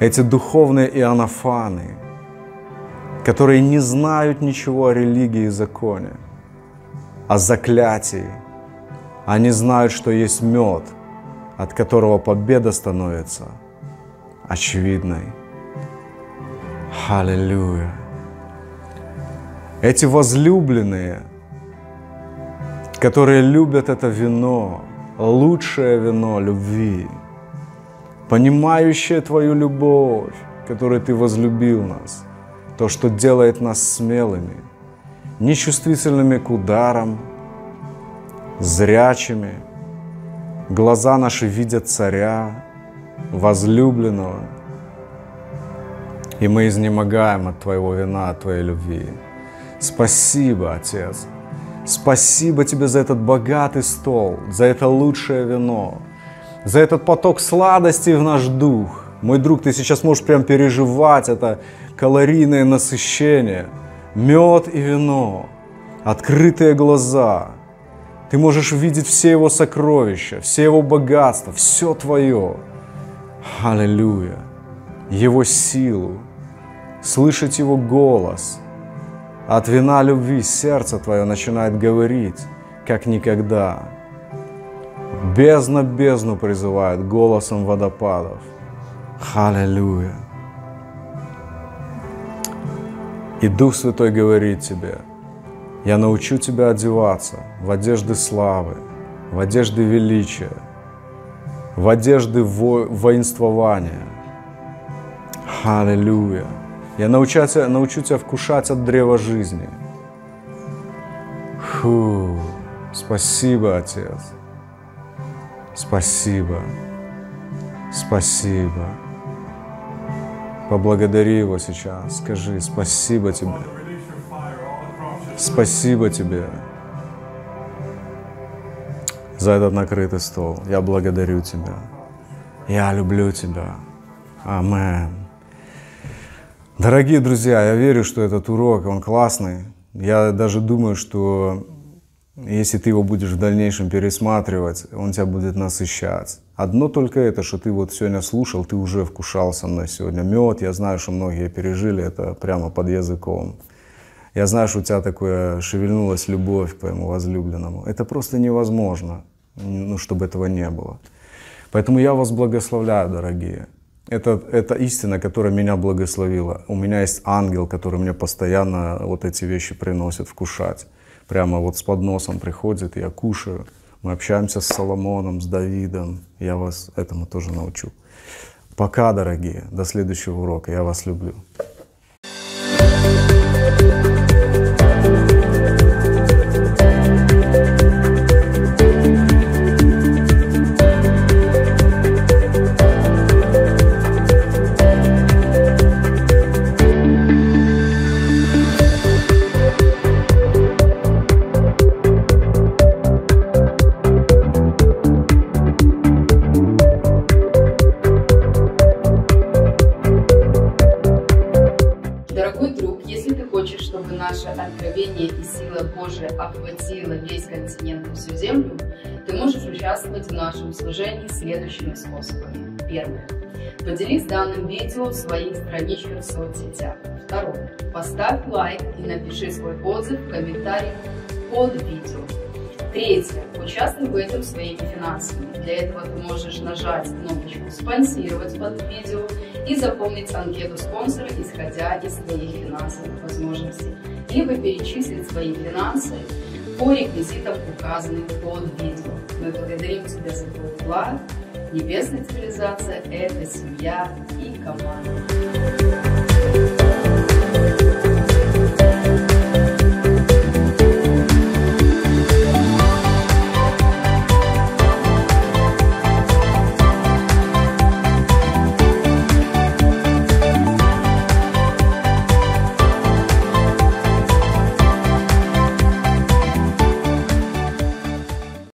Эти духовные иоаннафаны, которые не знают ничего о религии и законе, о заклятии, они знают, что есть мед, от которого победа становится очевидной. Аллилуйя эти возлюбленные, которые любят это вино, лучшее вино любви, понимающие твою любовь, которой ты возлюбил нас, то, что делает нас смелыми, нечувствительными к ударам, зрячими, глаза наши видят царя, возлюбленного, и мы изнемогаем от Твоего вина, от Твоей любви. Спасибо, Отец. Спасибо тебе за этот богатый стол, за это лучшее вино, за этот поток сладости в наш дух. Мой друг, ты сейчас можешь прям переживать это калорийное насыщение. Мед и вино, открытые глаза. Ты можешь видеть все его сокровища, все его богатства, все твое. Аллилуйя. Его силу, слышать его голос – от вина любви сердце твое начинает говорить, как никогда. Бездна бездну призывает голосом водопадов. Халилюя. И Дух Святой говорит тебе, я научу тебя одеваться в одежды славы, в одежды величия, в одежды во... воинствования. Аллилуйя. Я научу тебя, научу тебя вкушать от древа жизни. Фу. Спасибо, Отец. Спасибо. Спасибо. Поблагодари Его сейчас. Скажи спасибо тебе. Спасибо тебе за этот накрытый стол. Я благодарю тебя. Я люблю тебя. Аминь. Дорогие друзья, я верю, что этот урок, он классный. Я даже думаю, что если ты его будешь в дальнейшем пересматривать, он тебя будет насыщать. Одно только это, что ты вот сегодня слушал, ты уже вкушал со мной сегодня мед. Я знаю, что многие пережили это прямо под языком. Я знаю, что у тебя такое шевельнулась любовь к твоему возлюбленному. Это просто невозможно, ну, чтобы этого не было. Поэтому я вас благословляю, дорогие. Это, это истина, которая меня благословила. У меня есть ангел, который мне постоянно вот эти вещи приносит вкушать. Прямо вот с подносом приходит, я кушаю. Мы общаемся с Соломоном, с Давидом. Я вас этому тоже научу. Пока, дорогие. До следующего урока. Я вас люблю. отметила в своих страничках в соцсетях. Второе. Поставь лайк и напиши свой отзыв в комментариях под видео. Третье. Участвуй в этом своими финансами. Для этого ты можешь нажать кнопочку «Спонсировать» под видео и заполнить анкету спонсора, исходя из своих финансовых возможностей, либо перечислить свои финансы по реквизитам, указанным под видео. Мы благодарим тебя за твой вклад Небесная цивилизация – это семья и команда.